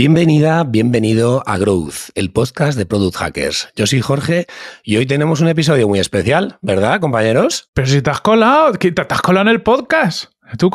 Bienvenida, bienvenido a Growth, el podcast de Product Hackers. Yo soy Jorge y hoy tenemos un episodio muy especial, ¿verdad, compañeros? Pero si te has colado, te has colado en el podcast. Tú,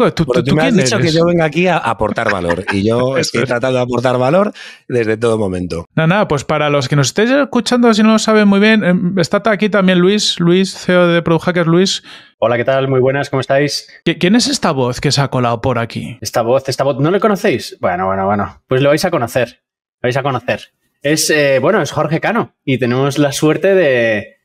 me has dicho que yo venga aquí a aportar valor y yo estoy tratando de aportar valor desde todo momento. Nada, nada, pues para los que nos estéis escuchando, si no lo saben muy bien, em, está aquí también Luis, Luis, CEO de Product Hackers, Luis. Hola, ¿qué tal? Muy buenas, ¿cómo estáis? ¿Quién es esta voz que se ha colado por aquí? Esta voz, esta voz, ¿no le conocéis? Bueno, bueno, bueno, pues lo vais a conocer, lo vais a conocer. Es, eh, bueno, es Jorge Cano y tenemos la suerte de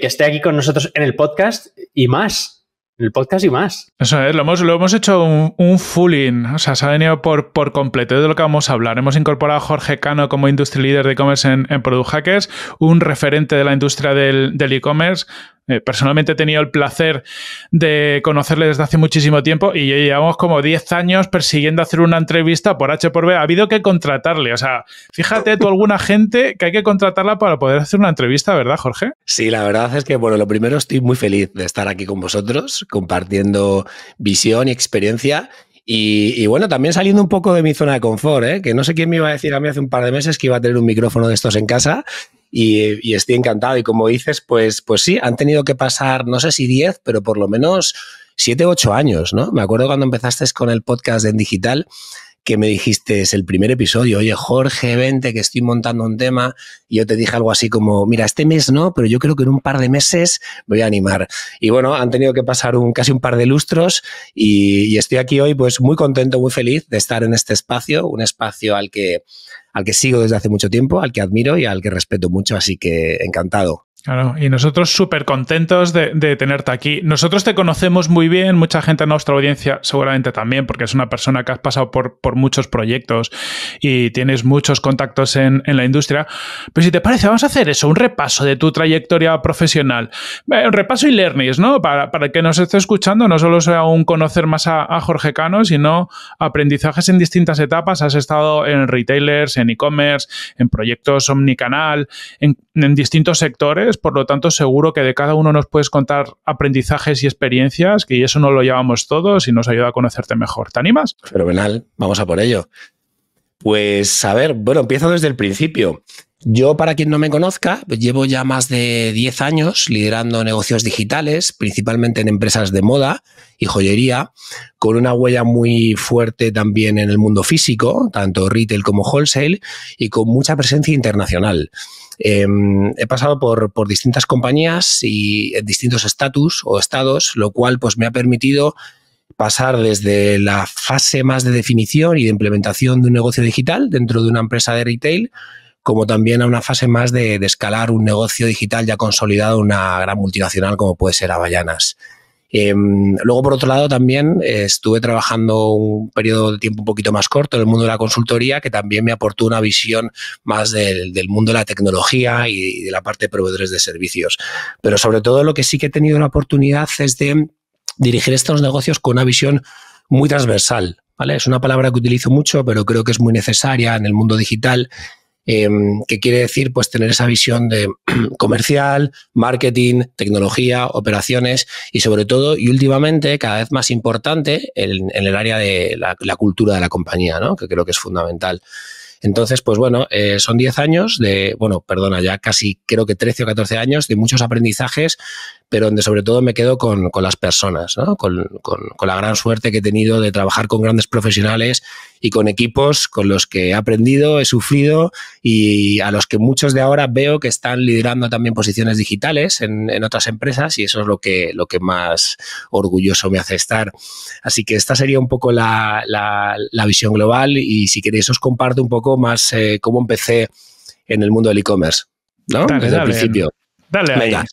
que esté aquí con nosotros en el podcast y más el podcast y más. Eso es, lo hemos, lo hemos hecho un, full in, o sea, se ha venido por, por completo de lo que vamos a hablar. Hemos incorporado a Jorge Cano como industry leader de e-commerce en, Product Hackers, un referente de la industria del e-commerce. Eh, personalmente he tenido el placer de conocerle desde hace muchísimo tiempo y llevamos como 10 años persiguiendo hacer una entrevista por H por B. Ha habido que contratarle. O sea, fíjate tú alguna gente que hay que contratarla para poder hacer una entrevista, ¿verdad, Jorge? Sí, la verdad es que, bueno, lo primero estoy muy feliz de estar aquí con vosotros, compartiendo visión y experiencia y, bueno, también saliendo un poco de mi zona de confort, ¿eh? que no sé quién me iba a decir a mí hace un par de meses que iba a tener un micrófono de estos en casa y, estoy encantado. Y como dices, pues, pues sí, han tenido que pasar, no sé si 10, pero por lo menos 7, 8 años, ¿no? Me acuerdo cuando empezaste con el podcast en digital que me dijiste es el primer episodio, oye Jorge, vente que estoy montando un tema, y yo te dije algo así como, mira, este mes no, pero yo creo que en un par de meses voy a animar. Y bueno, han tenido que pasar un, casi un par de lustros y estoy aquí hoy pues muy contento, muy feliz de estar en este espacio, un espacio al que al que sigo desde hace mucho tiempo, al que admiro y al que respeto mucho, así que encantado. Claro, y nosotros súper contentos de, tenerte aquí. Nosotros te conocemos muy bien, mucha gente en nuestra audiencia seguramente también, porque es una persona que has pasado por, por muchos proyectos y tienes muchos contactos en, en, la industria. Pero si te parece, vamos a hacer eso, un repaso de tu trayectoria profesional. Eh, un repaso y learnings, ¿no? Para, para que nos esté escuchando, no solo sea un conocer más a, a Jorge Cano, sino aprendizajes en distintas etapas. Has estado en retailers, en e-commerce, en proyectos omnicanal, en, en distintos sectores por lo tanto seguro que de cada uno nos puedes contar aprendizajes y experiencias, que eso no lo llevamos todos y nos ayuda a conocerte mejor. ¿Te animas? Fenomenal, vamos a por ello. Pues a ver, bueno, empiezo desde el principio. Yo, para quien no me conozca, llevo ya más de 10 años liderando negocios digitales, principalmente en empresas de moda y joyería, con una huella muy fuerte también en el mundo físico, tanto retail como wholesale, y con mucha presencia internacional. Em, he pasado por, distintas compañías y eh, distintos estatus o estados, lo cual pues, me ha permitido pasar desde la fase más de definición y de implementación de un negocio digital dentro de una empresa de retail, como también a una fase más de, escalar un negocio digital ya consolidado en una gran multinacional como puede ser Havaianas. Em, luego, por otro lado, también eh, estuve trabajando un periodo de tiempo un poquito más corto en el mundo de la consultoría, que también me aportó una visión más del, mundo de la tecnología y de la parte de proveedores de servicios. Pero sobre todo lo que sí que he tenido la oportunidad es de dirigir estos negocios con una visión muy transversal, ¿Vale? Es una palabra que utilizo mucho, pero creo que es muy necesaria en el mundo digital Em, que quiere decir pues tener esa visión de comercial, marketing, tecnología, operaciones y sobre todo y últimamente cada vez más importante en, el área de la, cultura de la compañía, ¿no? que creo que es fundamental. Entonces, pues bueno, eh, son 10 años de, bueno, perdona, ya casi creo que 13 o 14 años de muchos aprendizajes, pero donde sobre todo me quedo con, las personas, con, la gran suerte que he tenido de trabajar con grandes profesionales y con equipos con los que he aprendido, he sufrido y a los que muchos de ahora veo que están liderando también posiciones digitales en, otras empresas y eso es lo que, lo que más orgulloso me hace estar. Así que esta sería un poco la, visión global y si queréis os comparto un poco más eh, cómo empecé en el mundo del e-commerce, ¿no? Desde el principio. Dale, dale.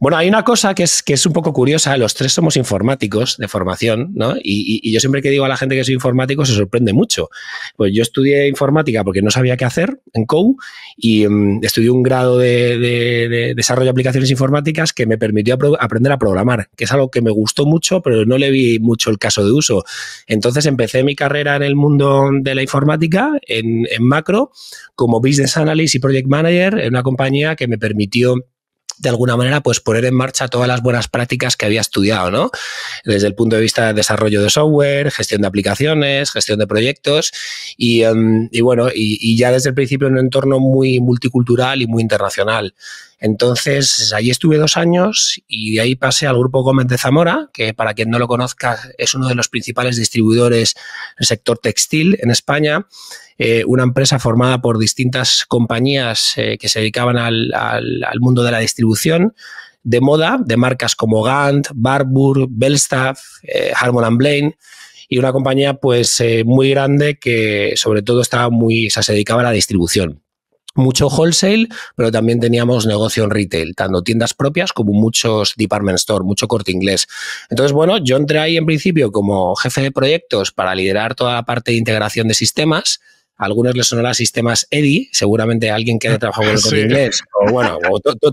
Bueno, hay una cosa que es, es un poco curiosa. Los tres somos informáticos de formación, ¿no? Y, yo siempre que digo a la gente que soy informático se sorprende mucho. Pues yo estudié informática porque no sabía qué hacer en COU y em, estudié un grado de, desarrollo de aplicaciones informáticas que me permitió aprender a programar, que es algo que me gustó mucho, pero no le vi mucho el caso de uso. Entonces empecé mi carrera en el mundo de la informática, en macro, como business analyst y project manager en una compañía que me permitió de alguna manera, pues poner en marcha todas las buenas prácticas que había estudiado, ¿no? Desde el punto de vista de desarrollo de software, gestión de aplicaciones, gestión de proyectos y, em, bueno, y, y ya desde el principio en un entorno muy multicultural y muy internacional. Entonces, allí estuve dos años y de ahí pasé al Grupo Gómez de Zamora, que para quien no lo conozca es uno de los principales distribuidores del sector textil en España. Eh, una empresa formada por distintas compañías eh, que se dedicaban al, mundo de la distribución de moda, de marcas como Gantt, Barbour, Belstaff, eh, Harmon Blaine y una compañía pues muy grande que sobre todo estaba muy, se dedicaba a la distribución mucho wholesale, pero también teníamos negocio en retail, tanto tiendas propias como muchos department store, mucho corte inglés. Entonces, bueno, yo entré ahí en principio como jefe de proyectos para liderar toda la parte de integración de sistemas algunos les sonará sistemas EDI, seguramente alguien que haya trabajado con inglés, o bueno,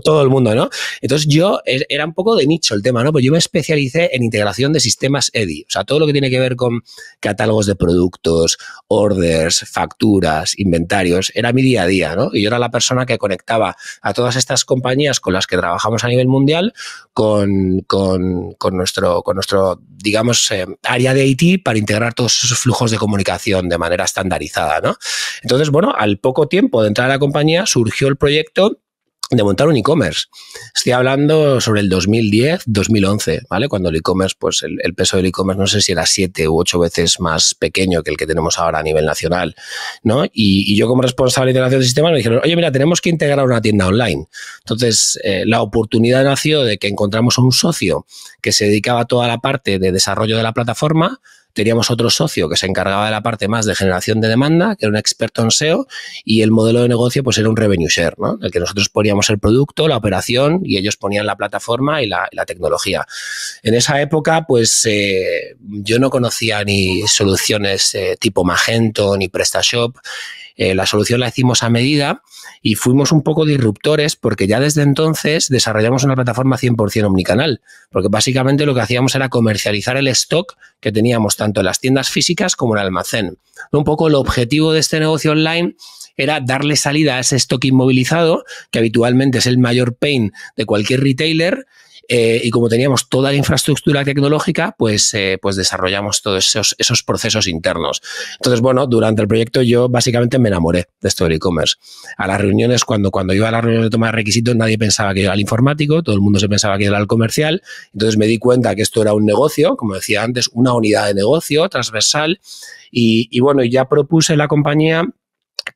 todo el mundo, ¿no? Entonces yo er, era un poco de nicho el tema, ¿no? Pues yo me especialicé en integración de sistemas EDI, o sea, todo lo que tiene que ver con catálogos de productos, orders, facturas, inventarios, era mi día a día, ¿no? Y yo era la persona que conectaba a todas estas compañías con las que trabajamos a nivel mundial con, nuestro, con nuestro, digamos, eh, área de IT para integrar todos esos flujos de comunicación de manera estandarizada, ¿no? Entonces, bueno, al poco tiempo de entrar a la compañía surgió el proyecto de montar un e-commerce. Estoy hablando sobre el 2010, 2011, ¿vale? Cuando el e-commerce, pues el, peso del e-commerce no sé si era siete u ocho veces más pequeño que el que tenemos ahora a nivel nacional, ¿no? Y, yo como responsable de integración de sistema me dijeron, oye, mira, tenemos que integrar una tienda online. Entonces, eh, la oportunidad nació de que encontramos a un socio que se dedicaba a toda la parte de desarrollo de la plataforma, teníamos otro socio que se encargaba de la parte más de generación de demanda, que era un experto en SEO, y el modelo de negocio pues era un revenue share, ¿no? en el que nosotros poníamos el producto, la operación, y ellos ponían la plataforma y la, tecnología. En esa época, pues eh, yo no conocía ni soluciones eh, tipo Magento ni PrestaShop, eh, la solución la hicimos a medida y fuimos un poco disruptores porque ya desde entonces desarrollamos una plataforma 100% omnicanal, porque básicamente lo que hacíamos era comercializar el stock que teníamos tanto en las tiendas físicas como en el almacén. Un poco el objetivo de este negocio online era darle salida a ese stock inmovilizado, que habitualmente es el mayor pain de cualquier retailer, eh, y como teníamos toda la infraestructura tecnológica, pues, eh, pues desarrollamos todos esos, procesos internos. Entonces, bueno, durante el proyecto yo básicamente me enamoré de esto del e-commerce. A las reuniones, cuando, cuando iba a las reuniones de toma de requisitos, nadie pensaba que iba al informático, todo el mundo se pensaba que era el comercial. Entonces me di cuenta que esto era un negocio, como decía antes, una unidad de negocio transversal. Y, y bueno, ya propuse la compañía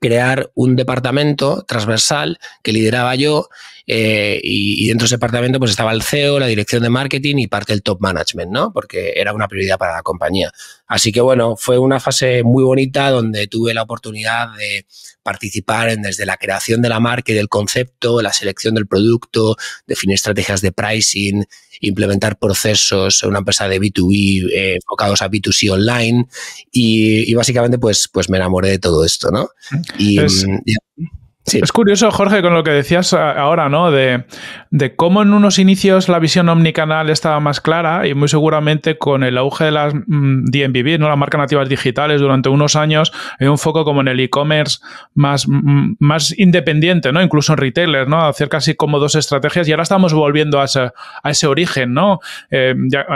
crear un departamento transversal que lideraba yo eh, y, dentro de ese departamento pues estaba el CEO, la dirección de marketing y parte del top management, ¿no? Porque era una prioridad para la compañía. Así que bueno, fue una fase muy bonita donde tuve la oportunidad de participar en desde la creación de la marca y del concepto, la selección del producto, definir estrategias de pricing, implementar procesos en una empresa de B2B eh, enfocados a B2C online y, básicamente pues, pues me enamoré de todo esto, ¿no? y mm, Sí. Es curioso, Jorge, con lo que decías eh, ahora, ¿no? De, cómo en unos inicios la visión omnicanal estaba más clara y muy seguramente con el auge de las mm, DMVB, ¿no? Las marcas nativas digitales durante unos años, hay un foco como en el e-commerce más, mm, más independiente, ¿no? Incluso en retailers, ¿no? Hacer casi como dos estrategias y ahora estamos volviendo a ese, origen, ¿no? Eh,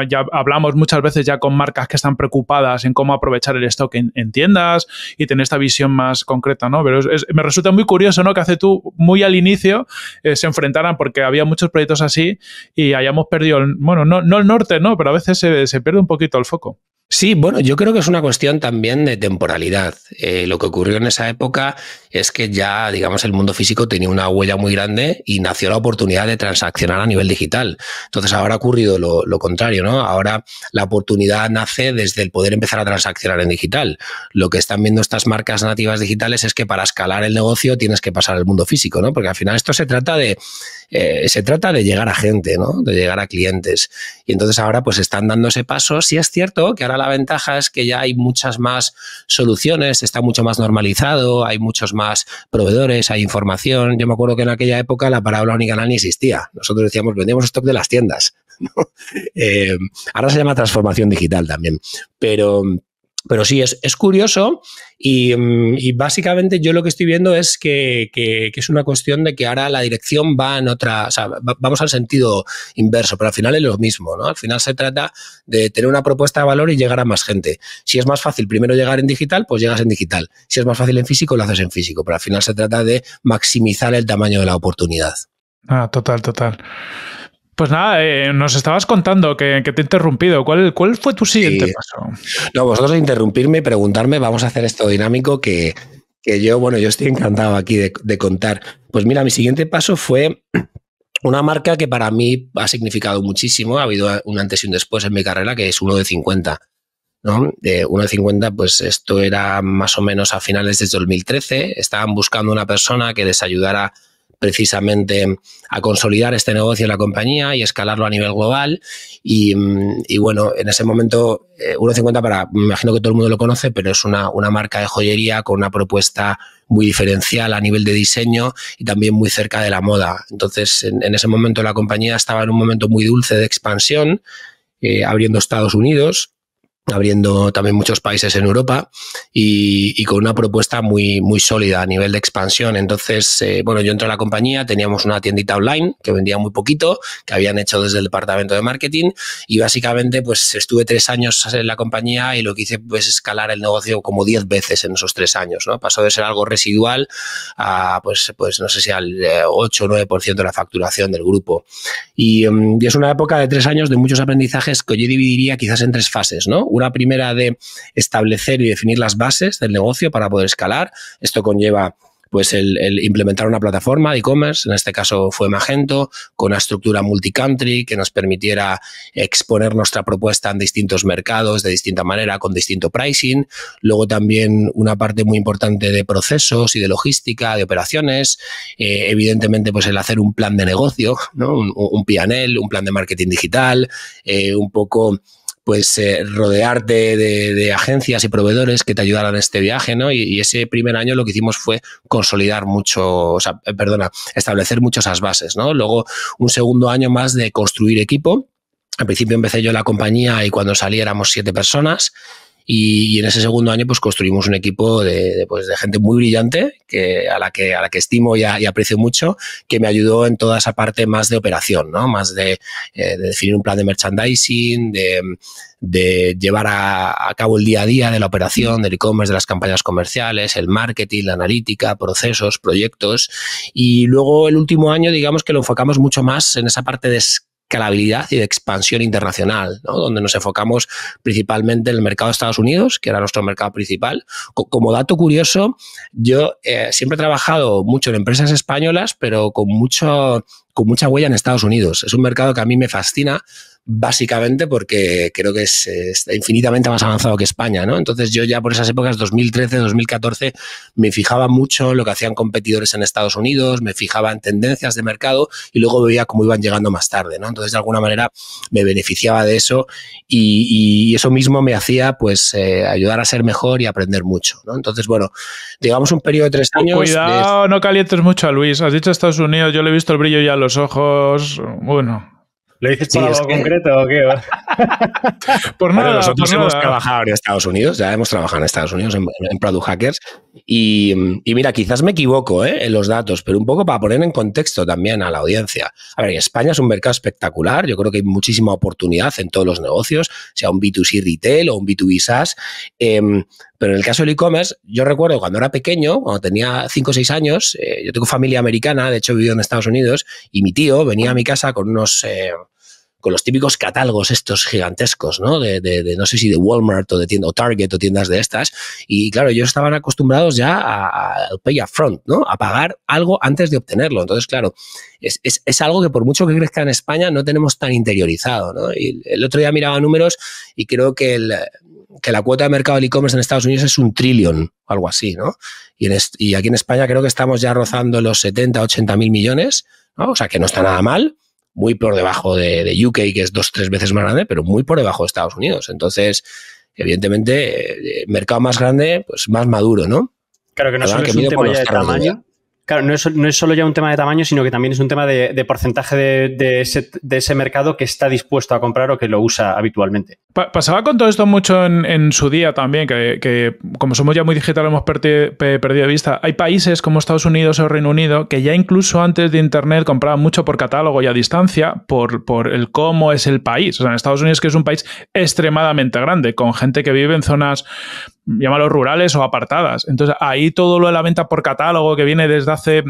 ya, hablamos muchas veces ya con marcas que están preocupadas en cómo aprovechar el stock en, tiendas y tener esta visión más concreta, ¿no? Pero me resulta muy curioso o no que hace tú muy al inicio eh, se enfrentaran porque había muchos proyectos así y hayamos perdido, el, bueno, no, el norte, no, pero a veces se, se pierde un poquito el foco. Sí, bueno, yo creo que es una cuestión también de temporalidad. Eh, lo que ocurrió en esa época es que ya, digamos, el mundo físico tenía una huella muy grande y nació la oportunidad de transaccionar a nivel digital. Entonces ahora ha ocurrido lo, contrario, ¿no? Ahora la oportunidad nace desde el poder empezar a transaccionar en digital. Lo que están viendo estas marcas nativas digitales es que para escalar el negocio tienes que pasar al mundo físico, ¿no? Porque al final esto se trata de, eh, se trata de llegar a gente, ¿no? De llegar a clientes. Y entonces ahora pues están dándose paso. Sí es cierto que ahora la ventaja es que ya hay muchas más soluciones, está mucho más normalizado, hay muchos más proveedores, hay información. Yo me acuerdo que en aquella época la parábola única ni existía. Nosotros decíamos, vendemos stock de las tiendas. Eh, ahora se llama transformación digital también, pero pero sí, es, curioso mm, y, básicamente yo lo que estoy viendo es que, es una cuestión de que ahora la dirección va en otra, vamos al sentido inverso, pero al final es lo mismo, ¿no? Al final se trata de tener una propuesta de valor y llegar a más gente. Si es más fácil primero llegar en digital, pues llegas en digital. Si es más fácil en físico, lo haces en físico, pero al final se trata de maximizar el tamaño de la oportunidad. Ah, total, total. Pues nada, eh, nos estabas contando que, te he interrumpido. ¿Cuál, fue tu siguiente paso? No, vosotros interrumpirme, y preguntarme, vamos a hacer esto dinámico que, yo, bueno, yo estoy encantado aquí de, contar. Pues mira, mi siguiente paso fue una marca que para mí ha significado muchísimo. Ha habido un antes y un después en mi carrera, que es uno de 50. ¿no? De uno de 50, pues esto era más o menos a finales de 2013. Estaban buscando una persona que les ayudara precisamente a consolidar este negocio en la compañía y escalarlo a nivel global. Y, mm, bueno, en ese momento, 1.50 eh, para, me imagino que todo el mundo lo conoce, pero es una, marca de joyería con una propuesta muy diferencial a nivel de diseño y también muy cerca de la moda. Entonces, en, ese momento la compañía estaba en un momento muy dulce de expansión, eh, abriendo Estados Unidos abriendo también muchos países en Europa y, con una propuesta muy, muy sólida a nivel de expansión. Entonces, eh, bueno, yo entré a la compañía, teníamos una tiendita online que vendía muy poquito, que habían hecho desde el departamento de marketing y básicamente pues estuve tres años en la compañía y lo que hice pues escalar el negocio como diez veces en esos tres años, ¿no? Pasó de ser algo residual a pues, pues no sé si al 8 eh, o 9% de la facturación del grupo. Y, mm, y es una época de tres años de muchos aprendizajes que yo dividiría quizás en tres fases, ¿no? Una primera de establecer y definir las bases del negocio para poder escalar. Esto conlleva pues el, implementar una plataforma de e-commerce, en este caso fue Magento, con una estructura multi-country que nos permitiera exponer nuestra propuesta en distintos mercados de distinta manera, con distinto pricing. Luego también una parte muy importante de procesos y de logística, de operaciones. Eh, evidentemente, pues el hacer un plan de negocio, un, un un plan de marketing digital, eh, un poco pues eh, rodearte de, agencias y proveedores que te ayudaran en este viaje, ¿no? Y, ese primer año lo que hicimos fue consolidar mucho, o sea, eh, perdona, establecer muchas esas bases, ¿no? Luego un segundo año más de construir equipo. Al principio empecé yo la compañía y cuando salí éramos siete personas y, en ese segundo año pues construimos un equipo de, pues, de gente muy brillante que, a, la que, a la que estimo y, aprecio mucho, que me ayudó en toda esa parte más de operación, ¿no? más de, eh, definir un plan de merchandising, de, llevar a, a, cabo el día a día de la operación, del e-commerce, de las campañas comerciales, el marketing, la analítica, procesos, proyectos. Y luego el último año, digamos que lo enfocamos mucho más en esa parte de escalabilidad y de expansión internacional, donde nos enfocamos principalmente en el mercado de Estados Unidos, que era nuestro mercado principal. como dato curioso, yo eh, siempre he trabajado mucho en empresas españolas, pero con, mucho, con mucha huella en Estados Unidos. Es un mercado que a mí me fascina básicamente porque creo que es, infinitamente más avanzado que España, ¿no? Entonces yo ya por esas épocas, 2013, 2014, me fijaba mucho en lo que hacían competidores en Estados Unidos, me fijaba en tendencias de mercado y luego veía cómo iban llegando más tarde, ¿no? Entonces de alguna manera me beneficiaba de eso y, eso mismo me hacía pues eh, ayudar a ser mejor y aprender mucho, ¿no? Entonces, bueno, digamos un periodo de tres años... Cuidado, no calientes mucho a Luis, has dicho Estados Unidos, yo le he visto el brillo ya a los ojos, bueno... ¿Lo dices sí, algo concreto o qué? por nada, nosotros hemos trabajado en Estados Unidos, ya hemos trabajado en Estados Unidos en Product Hackers Mm, y, mira, quizás me equivoco ¿eh? en los datos, pero un poco para poner en contexto también a la audiencia. A ver, España es un mercado espectacular, yo creo que hay muchísima oportunidad en todos los negocios, sea un B2C retail o un B2B SaaS, em, pero en el caso del e-commerce, yo recuerdo cuando era pequeño, cuando tenía 5 o 6 años, eh, yo tengo familia americana, de hecho he vivido en Estados Unidos, y mi tío venía a mi casa con unos... Eh, con los típicos catálogos estos gigantescos, ¿no? De, no sé si de Walmart o de tienda, Target o tiendas de estas. Y claro, ellos estaban acostumbrados ya al pay front, ¿no? A pagar algo antes de obtenerlo. Entonces, claro, es, algo que por mucho que crezca en España no tenemos tan interiorizado, ¿no? Y el otro día miraba números y creo que el, que la cuota de mercado del e-commerce en Estados Unidos es un trillón, algo así, ¿no? Y, y, aquí en España creo que estamos ya rozando los 70, 80 mil millones, O sea, que no está nada mal muy por debajo de, de UK, que es dos, tres veces más grande, pero muy por debajo de Estados Unidos. Entonces, evidentemente, eh, eh, mercado más grande, pues más maduro, ¿no? Claro que no solo es un tema de tamaño, Claro, no es, solo ya un tema de tamaño, sino que también es un tema de, porcentaje de, ese, mercado que está dispuesto a comprar o que lo usa habitualmente. pasaba con todo esto mucho en, su día también, que, como somos ya muy digitales hemos perdido, de vista. Hay países como Estados Unidos o Reino Unido que ya incluso antes de Internet compraban mucho por catálogo y a distancia por, por el cómo es el país. O sea, en Estados Unidos que es un país extremadamente grande, con gente que vive en zonas Mm. llámalo rurales o apartadas. Entonces, ahí todo lo de la venta por catálogo que viene desde hace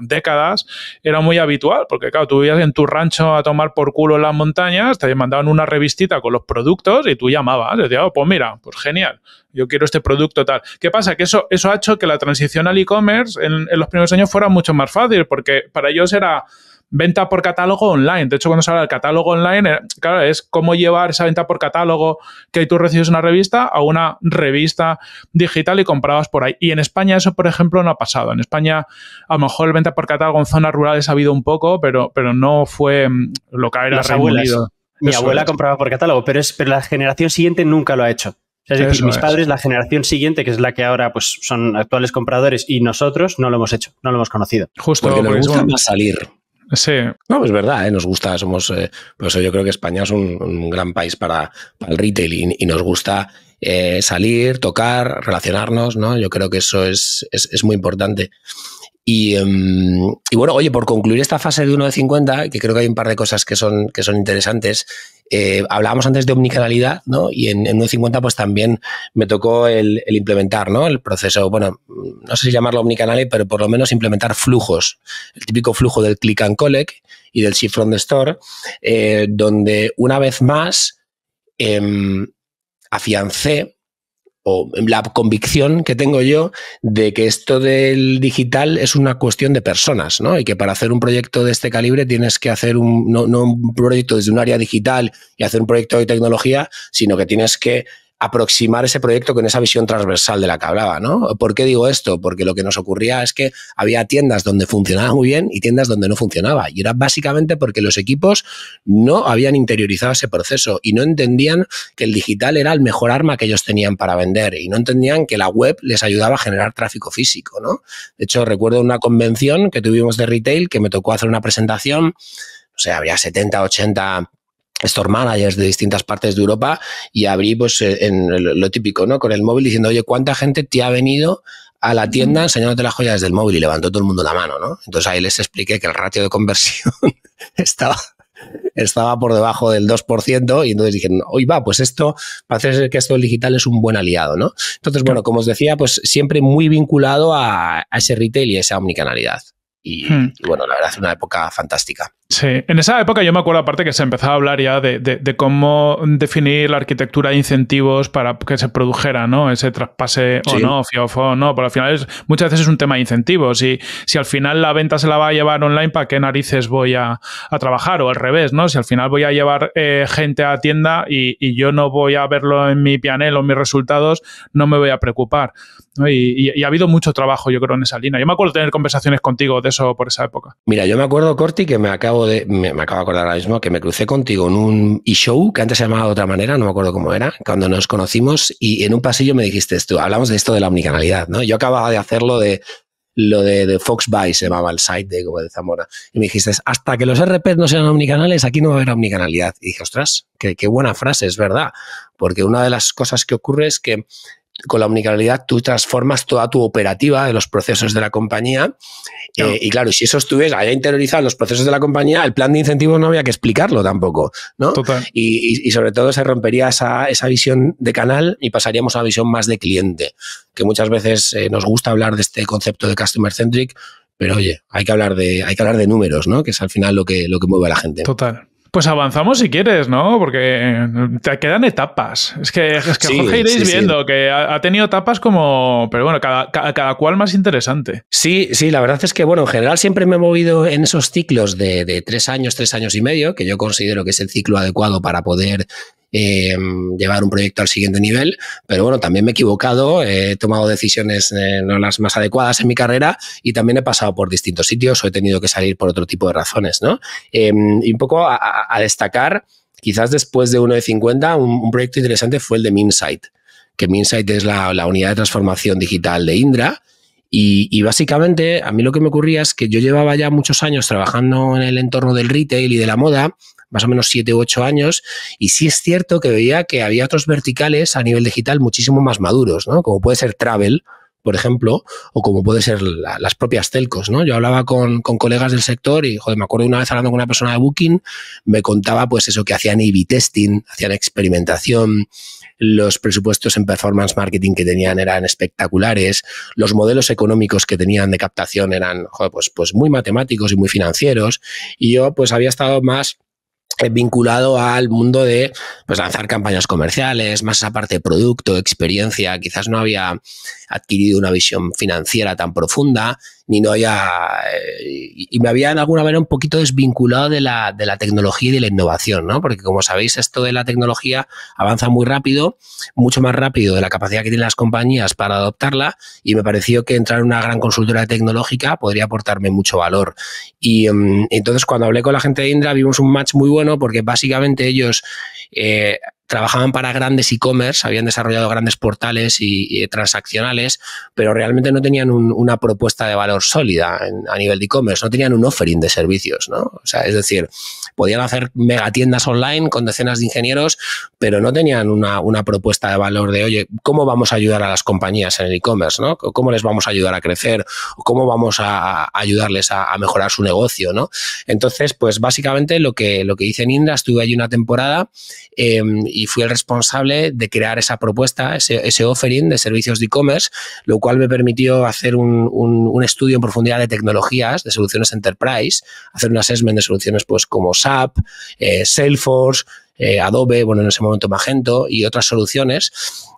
décadas era muy habitual, porque claro, tú ibas en tu rancho a tomar por culo en las montañas, te mandaban una revistita con los productos y tú llamabas, decías, oh, pues mira, pues genial, yo quiero este producto tal. ¿Qué pasa? Que eso, eso ha hecho que la transición al e-commerce en los primeros años fuera mucho más fácil, porque para ellos era venta por catálogo online. De hecho, cuando se habla del catálogo online, eh, claro, es cómo llevar esa venta por catálogo que tú recibes en una revista a una revista digital y comprabas por ahí. Y en España eso, por ejemplo, no ha pasado. En España, a lo mejor la venta por catálogo en zonas rurales ha habido un poco, pero, pero no fue mm, lo que era revolido. Mi abuela compraba por catálogo, pero, es, pero la generación siguiente nunca lo ha hecho. es decir, mis padres, la generación siguiente, que es la que ahora pues, son actuales compradores, y nosotros no lo hemos hecho, no lo hemos conocido. Justo porque, le gusta más salir. No, es verdad, ¿eh? nos gusta, somos, eh, por eso yo creo que España es un, gran país para, el retail y, nos gusta eh, salir, tocar, relacionarnos, ¿no? Yo creo que eso es, muy importante. Em, y, bueno, oye, por concluir esta fase de 1 de 50, que creo que hay un par de cosas que son, que son interesantes, eh, hablábamos antes de omnicanalidad, ¿no? Y en, en 50 pues también me tocó el, implementar, ¿no? El proceso, bueno, no sé si llamarlo omnicanal, pero por lo menos implementar flujos. El típico flujo del click and collect y del shift from the store, eh, donde una vez más em, afiancé o la convicción que tengo yo de que esto del digital es una cuestión de personas, ¿no? Y que para hacer un proyecto de este calibre tienes que hacer un, no, no un proyecto desde un área digital y hacer un proyecto de tecnología, sino que tienes que aproximar ese proyecto con esa visión transversal de la que hablaba, ¿no? ¿Por qué digo esto? Porque lo que nos ocurría es que había tiendas donde funcionaba muy bien y tiendas donde no funcionaba. Y era básicamente porque los equipos no habían interiorizado ese proceso y no entendían que el digital era el mejor arma que ellos tenían para vender y no entendían que la web les ayudaba a generar tráfico físico, ¿no? De hecho, recuerdo una convención que tuvimos de retail que me tocó hacer una presentación, o sea, había 70, 80 store managers de distintas partes de Europa y abrí pues eh, en lo típico, ¿no? Con el móvil diciendo, oye, ¿cuánta gente te ha venido a la tienda enseñándote las joyas del móvil? Y levantó todo el mundo la mano, ¿no? Entonces ahí les expliqué que el ratio de conversión estaba estaba por debajo del 2% y entonces dijeron, hoy va, pues esto, parece ser que esto digital es un buen aliado, ¿no? Entonces, bueno, como os decía, pues siempre muy vinculado a, ese retail y esa omnicanalidad. Y, hmm. y bueno, la verdad es una época fantástica. Sí, en esa época yo me acuerdo aparte que se empezaba a hablar ya de, cómo definir la arquitectura de incentivos para que se produjera ¿no? ese traspase o no, no, pero al final es, muchas veces es un tema de incentivos y si al final la venta se la va a llevar online, ¿para qué narices voy a, trabajar? O al revés, ¿no? si al final voy a llevar eh, gente a tienda y, yo no voy a verlo en mi pianel o en mis resultados, no me voy a preocupar. Y, ha habido mucho trabajo yo creo en esa línea. Yo me acuerdo tener conversaciones contigo de eso por esa época. Mira, yo me acuerdo, Corti, que me acabo me, acabo de acordar ahora mismo que me crucé contigo en un e-show que antes se llamaba de otra manera, no me acuerdo cómo era, cuando nos conocimos y en un pasillo me dijiste tú, hablamos de esto de la omnicanalidad, ¿no? Yo acababa de hacerlo de lo de, Fox Buy, se llamaba el site de, Zamora, y me dijiste, hasta que los RP no sean omnicanales, aquí no va a haber omnicanalidad. Y dije, ostras, qué, qué buena frase, es verdad, porque una de las cosas que ocurre es que con la omnicanalidad tú transformas toda tu operativa de los procesos de la compañía. Eh, y claro, si eso estuviese allá interiorizado los procesos de la compañía, el plan de incentivos no había que explicarlo tampoco, ¿no? Y, sobre todo se rompería esa, esa, visión de canal y pasaríamos a una visión más de cliente, que muchas veces eh, nos gusta hablar de este concepto de customer centric, pero oye, hay que hablar de, hay que hablar de números, ¿no? Que es al final lo que, lo que mueve a la gente. Total, pues avanzamos si quieres, ¿no? Porque eh, te quedan etapas. Es que, Jorge iréis viendo que ha, tenido etapas como. Pero bueno, cada, cual más interesante. Sí, sí, la verdad es que, bueno, en general siempre me he movido en esos ciclos de, tres años, tres años y medio, que yo considero que es el ciclo adecuado para poder Em, llevar un proyecto al siguiente nivel, pero bueno, también me he equivocado, he tomado decisiones eh, no las más adecuadas en mi carrera y también he pasado por distintos sitios o he tenido que salir por otro tipo de razones, ¿no? Em, y un poco a, destacar, quizás después de uno de 50, un, proyecto interesante fue el de Minsight, que Minsight es la, unidad de transformación digital de Indra, y, y, básicamente a mí lo que me ocurría es que yo llevaba ya muchos años trabajando en el entorno del retail y de la moda más o menos 7 u 8 años, y sí es cierto que veía que había otros verticales a nivel digital muchísimo más maduros, ¿no? Como puede ser travel, por ejemplo, o como puede ser las propias telcos, ¿no? Yo hablaba con, colegas del sector y, joder, me acuerdo una vez hablando con una persona de Booking, me contaba pues eso, que hacían A-B testing, hacían experimentación, los presupuestos en performance marketing que tenían eran espectaculares, los modelos económicos que tenían de captación eran, joder, pues, pues muy matemáticos y muy financieros, y yo pues había estado más eh, vinculado al mundo de pues, lanzar campañas comerciales, más aparte, de producto, experiencia, quizás no había adquirido una visión financiera tan profunda ni no haya... Eh, y, me había en alguna manera un poquito desvinculado de la, de la tecnología y de la innovación, ¿no? Porque como sabéis, esto de la tecnología avanza muy rápido, mucho más rápido de la capacidad que tienen las compañías para adoptarla y me pareció que entrar en una gran consultora tecnológica podría aportarme mucho valor. Y mm, entonces cuando hablé con la gente de Indra vimos un match muy bueno porque básicamente ellos... Eh, trabajaban para grandes e-commerce, habían desarrollado grandes portales y, transaccionales, pero realmente no tenían una propuesta de valor sólida a nivel de e-commerce, no tenían un offering de servicios, ¿no? O sea, es decir, podían hacer megatiendas online con decenas de ingenieros, pero no tenían una, propuesta de valor de, oye, ¿cómo vamos a ayudar a las compañías en el e-commerce, ¿no? ¿Cómo les vamos a ayudar a crecer? ¿Cómo vamos a, ayudarles a, mejorar su negocio, ¿no? Entonces, pues básicamente lo que, lo que hice en Indra, estuve allí una temporada eh, y fui el responsable de crear esa propuesta, ese, offering de servicios de e-commerce, lo cual me permitió hacer un, estudio en profundidad de tecnologías, de soluciones enterprise, hacer un assessment de soluciones pues como SAP, eh, Salesforce, eh, Adobe, bueno, en ese momento Magento y otras soluciones.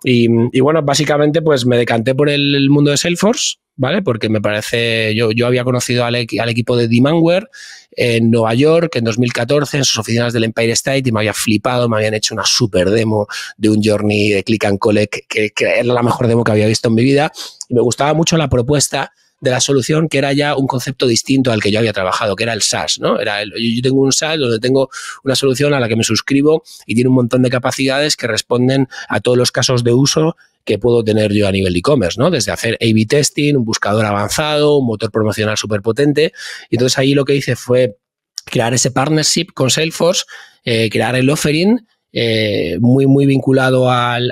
Y, bueno, básicamente pues me decanté por el mundo de Salesforce, ¿vale? Porque me parece, yo, yo había conocido al, al equipo de Demandware en Nueva York en 2014 en sus oficinas del Empire State y me había flipado, me habían hecho una super demo de un Journey de Click and Collect que, era la mejor demo que había visto en mi vida y me gustaba mucho la propuesta de la solución que era ya un concepto distinto al que yo había trabajado, que era el SaaS, ¿no? Era yo tengo un SaaS donde tengo una solución a la que me suscribo y tiene un montón de capacidades que responden a todos los casos de uso que puedo tener yo a nivel de e-commerce, ¿no? Desde hacer A-B testing, un buscador avanzado, un motor promocional súper potente. Y entonces ahí lo que hice fue crear ese partnership con Salesforce, eh, crear el offering eh, muy, muy vinculado al,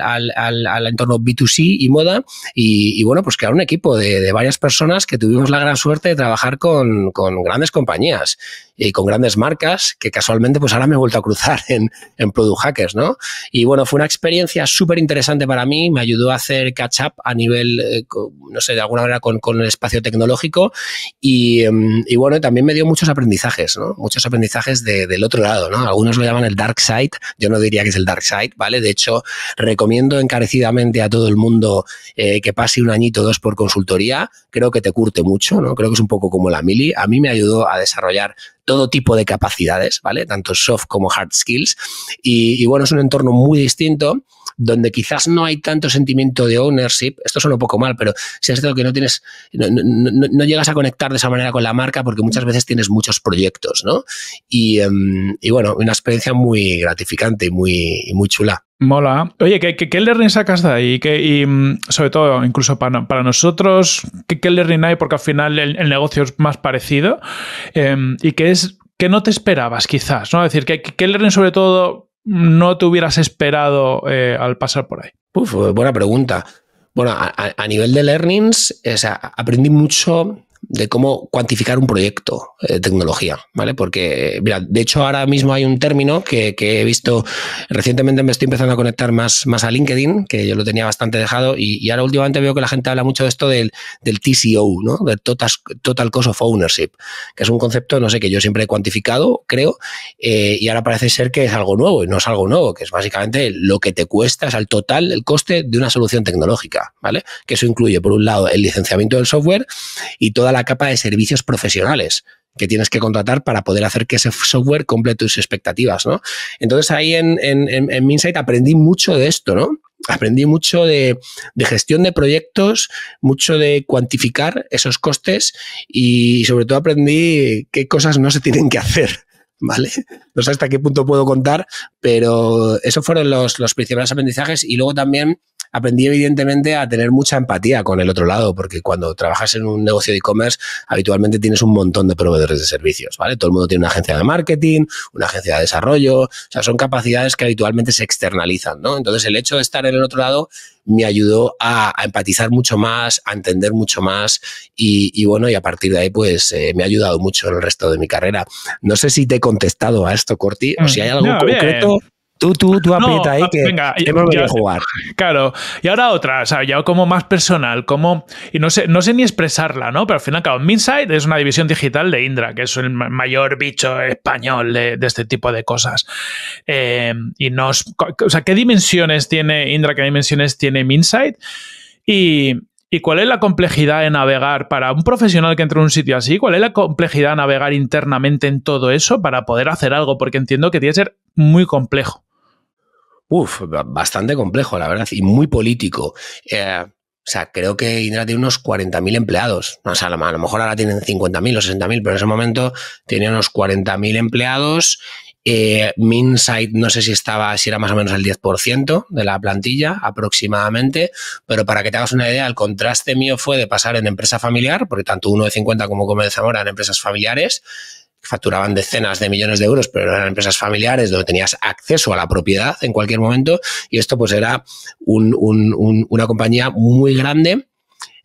entorno B2C y moda. Y, bueno, pues crear un equipo de, de, varias personas que tuvimos la gran suerte de trabajar con, con grandes compañías y con grandes marcas que casualmente pues ahora me he vuelto a cruzar en, en Product Hackers, ¿no? Y bueno, fue una experiencia súper interesante para mí, me ayudó a hacer catch up a nivel, eh, no sé, de alguna manera con, el espacio tecnológico y, em, bueno, también me dio muchos aprendizajes, ¿no? Muchos aprendizajes del otro lado, ¿no? Algunos lo llaman el dark side, yo no diría que es el dark side, ¿vale? De hecho, recomiendo encarecidamente a todo el mundo eh, que pase un añito o dos por consultoría, creo que te curte mucho, ¿no? Creo que es un poco como la mili, a mí me ayudó a desarrollar todo tipo de capacidades, ¿vale? Tanto soft como hard skills. Y, bueno, es un entorno muy distinto donde quizás no hay tanto sentimiento de ownership. Esto suena un poco mal, pero si es cierto que no tienes, no, llegas a conectar de esa manera con la marca porque muchas veces tienes muchos proyectos, ¿no? Y, em, bueno, una experiencia muy gratificante muy, y muy chula. Mola. Oye, ¿qué, qué, learning sacas de ahí? y mm, sobre todo, incluso para, nosotros, ¿qué, learning hay? Porque al final el, negocio es más parecido. Em, ¿Y qué es que no te esperabas, quizás? ¿no? Es decir, ¿qué, qué learning sobre todo no te hubieras esperado eh, al pasar por ahí? Uf, buena pregunta. Bueno, a, nivel de learnings, o aprendí mucho de cómo cuantificar un proyecto eh, de tecnología, ¿vale? Porque, mira, de hecho ahora mismo hay un término que, he visto recientemente, me estoy empezando a conectar más, más a LinkedIn, que yo lo tenía bastante dejado, y, ahora últimamente veo que la gente habla mucho de esto del, TCO, ¿no? Del total, Cost of Ownership, que es un concepto, no sé, que yo siempre he cuantificado, creo, eh, y ahora parece ser que es algo nuevo, y no es algo nuevo, que es básicamente lo que te cuesta, es total, el coste de una solución tecnológica, ¿vale? Que eso incluye, por un lado, el licenciamiento del software y toda la capa de servicios profesionales que tienes que contratar para poder hacer que ese software cumple tus expectativas, Entonces ahí en, en, en, Minsight aprendí mucho de esto, ¿no? Aprendí mucho de, gestión de proyectos, mucho de cuantificar esos costes y sobre todo aprendí qué cosas no se tienen que hacer. ¿Vale? No sé hasta qué punto puedo contar, pero esos fueron los, los principales aprendizajes y luego también aprendí evidentemente a tener mucha empatía con el otro lado, porque cuando trabajas en un negocio de e-commerce, habitualmente tienes un montón de proveedores de servicios, ¿vale? Todo el mundo tiene una agencia de marketing, una agencia de desarrollo, o sea, son capacidades que habitualmente se externalizan, ¿no? Entonces, el hecho de estar en el otro lado me ayudó a, empatizar mucho más, a entender mucho más y, bueno, y a partir de ahí, pues, eh, me ha ayudado mucho en el resto de mi carrera. No sé si te he contestado a esto, Corti, o si hay mm, algo concreto. Tú, tú, tú aprieta ahí ah, que venga, hemos a jugar. Claro. Y ahora otra, ya como más personal, como. Y no sé, no sé ni expresarla, ¿no? Pero al final, claro, Minsight es una división digital de Indra, que es el mayor bicho español de, este tipo de cosas. Eh, y nos. O sea, ¿qué dimensiones tiene Indra? ¿Qué dimensiones tiene Minsight? Y, ¿Y cuál es la complejidad de navegar para un profesional que entra en un sitio así? ¿Cuál es la complejidad de navegar internamente en todo eso para poder hacer algo? Porque entiendo que tiene que ser muy complejo uf, bastante complejo, la verdad, y muy político. Eh, o sea, creo que Indra tiene unos 40.000 empleados. a lo mejor ahora tienen 50.000 o 60.000, pero en ese momento tenía unos 40.000 empleados. Eh, Minsight no sé si estaba, si era más o menos el 10% de la plantilla aproximadamente, pero para que te hagas una idea, el contraste mío fue de pasar en empresa familiar, porque tanto uno de 50 como Gómez de Zamora en empresas familiares, facturaban decenas de millones de euros, pero eran empresas familiares donde tenías acceso a la propiedad en cualquier momento y esto pues era una compañía muy grande.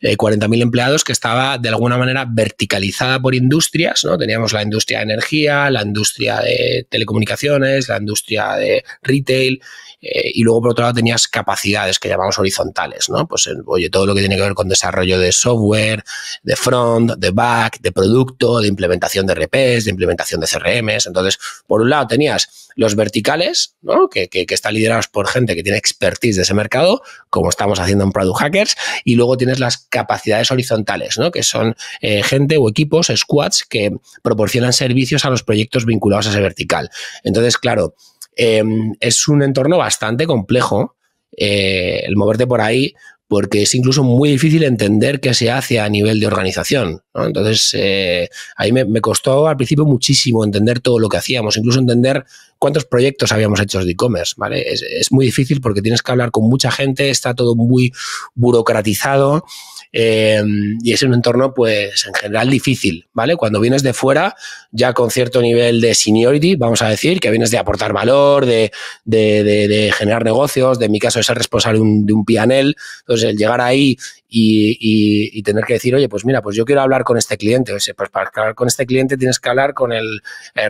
40.000 eh, empleados que estaba de alguna manera verticalizada por industrias, ¿no? Teníamos la industria de energía, la industria de telecomunicaciones, la industria de retail, eh, y luego, por otro lado, tenías capacidades que llamamos horizontales, ¿no? Pues, oye, todo lo que tiene que ver con desarrollo de software, de front, de back, de producto, de implementación de RPs, de implementación de CRMs. Entonces, por un lado, tenías los verticales, ¿no? Que, están liderados por gente que tiene expertise de ese mercado, como estamos haciendo en Product Hackers, y luego tienes las capacidades horizontales, ¿no? Que son eh, gente o equipos, squads, que proporcionan servicios a los proyectos vinculados a ese vertical. Entonces, claro, Em, es un entorno bastante complejo eh, el moverte por ahí porque es incluso muy difícil entender qué se hace a nivel de organización. Entonces, eh, ahí me, costó al principio muchísimo entender todo lo que hacíamos, incluso entender cuántos proyectos habíamos hecho de e-commerce. es, muy difícil porque tienes que hablar con mucha gente, está todo muy burocratizado. Em, y es un entorno, pues, en general difícil, ¿vale? Cuando vienes de fuera, ya con cierto nivel de seniority, vamos a decir, que vienes de aportar valor, de, de, generar negocios, de mi caso es ser responsable de un pianel, entonces el llegar ahí y, tener que decir, oye, pues mira, pues yo quiero hablar con este cliente. O sea, pues para hablar con este cliente tienes que hablar con el,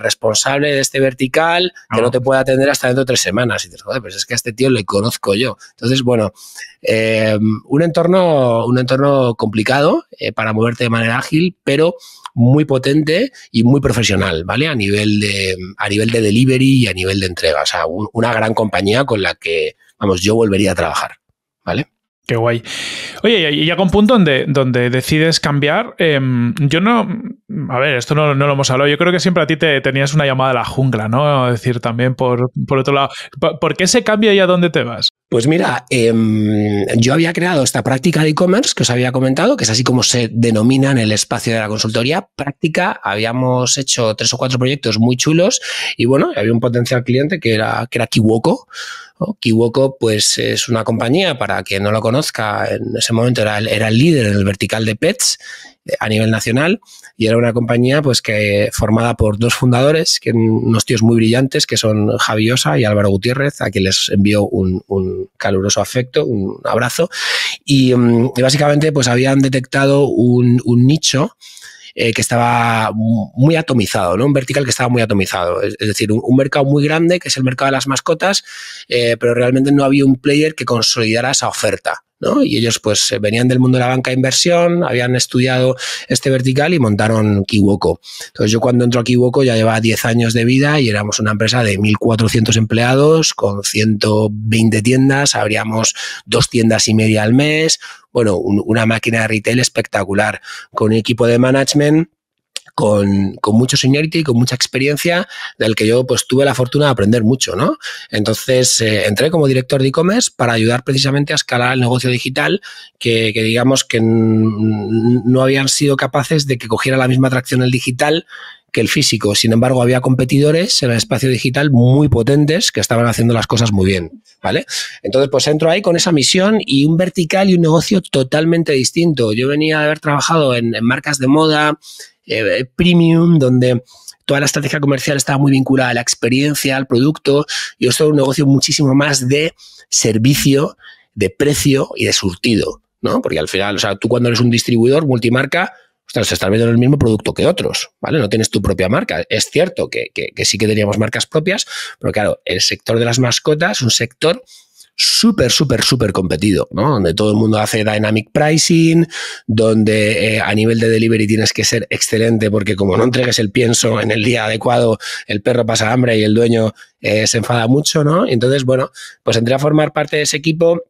responsable de este vertical que no. te puede atender hasta dentro de tres semanas. Y dices, joder, pues es que a este tío le conozco yo. Entonces, bueno, eh, un, entorno, un entorno complicado eh, para moverte de manera ágil, pero muy potente y muy profesional, ¿vale? A nivel de, a nivel de delivery y a nivel de entrega. O sea, una gran compañía con la que, vamos, yo volvería a trabajar, ¿vale? Qué guay. Oye, y llega un punto donde, donde decides cambiar. Em, yo no. A ver, esto no, lo hemos hablado. Yo creo que siempre a ti te tenías una llamada a la jungla, ¿no? decir, también por, otro lado. ¿Por, qué se cambia y a dónde te vas? Pues mira, em, yo había creado esta práctica de e-commerce que os había comentado, que es así como se denomina en el espacio de la consultoría. Práctica, habíamos hecho tres o cuatro proyectos muy chulos y bueno, había un potencial cliente que era, que era Kiwoko Kiwoko pues es una compañía, para quien no lo conozca, en ese momento era, el líder en el vertical de pets eh, a nivel nacional y era una compañía pues que formada por dos fundadores, que unos tíos muy brillantes que son Javi y Álvaro Gutiérrez, a quienes les envío un, caluroso afecto, un abrazo y, mm, básicamente pues habían detectado un nicho eh, que estaba muy atomizado, ¿no? Un vertical que estaba muy atomizado. Es, decir, un, mercado muy grande, que es el mercado de las mascotas, eh, pero realmente no había un player que consolidara esa oferta. Y ellos pues eh, venían del mundo de la banca de inversión, habían estudiado este vertical y montaron Kiwoko. Entonces yo cuando entro a Kiwoko ya llevaba 10 años de vida y éramos una empresa de 1.400 empleados con 120 tiendas, abríamos dos tiendas y media al mes, bueno, una máquina de retail espectacular, con un equipo de management con, con mucho seniority, con mucha experiencia, del que yo pues tuve la fortuna de aprender mucho, ¿no? Entonces eh, entré como director de e-commerce para ayudar precisamente a escalar el negocio digital que, digamos que no habían sido capaces de que cogiera la misma atracción el digital que el físico. Sin embargo, había competidores en el espacio digital muy potentes que estaban haciendo las cosas muy bien, ¿vale? Entonces, pues entro ahí con esa misión y un vertical y un negocio totalmente distinto. Yo venía de haber trabajado en marcas de moda, eh, premium, donde toda la estrategia comercial estaba muy vinculada a la experiencia, al producto, y esto es un negocio muchísimo más de servicio, de precio y de surtido, ¿no? Porque al final, o sea, tú cuando eres un distribuidor multimarca, ostras, estás vendiendo el mismo producto que otros, ¿vale? No tienes tu propia marca. Es cierto que, sí que teníamos marcas propias, pero claro, el sector de las mascotas, es un sector súper, súper, súper competido, ¿no? Donde todo el mundo hace dynamic pricing, donde eh, a nivel de delivery tienes que ser excelente porque como no entregues el pienso en el día adecuado, el perro pasa hambre y el dueño eh, se enfada mucho, ¿no? Entonces, bueno, pues entré a formar parte de ese equipo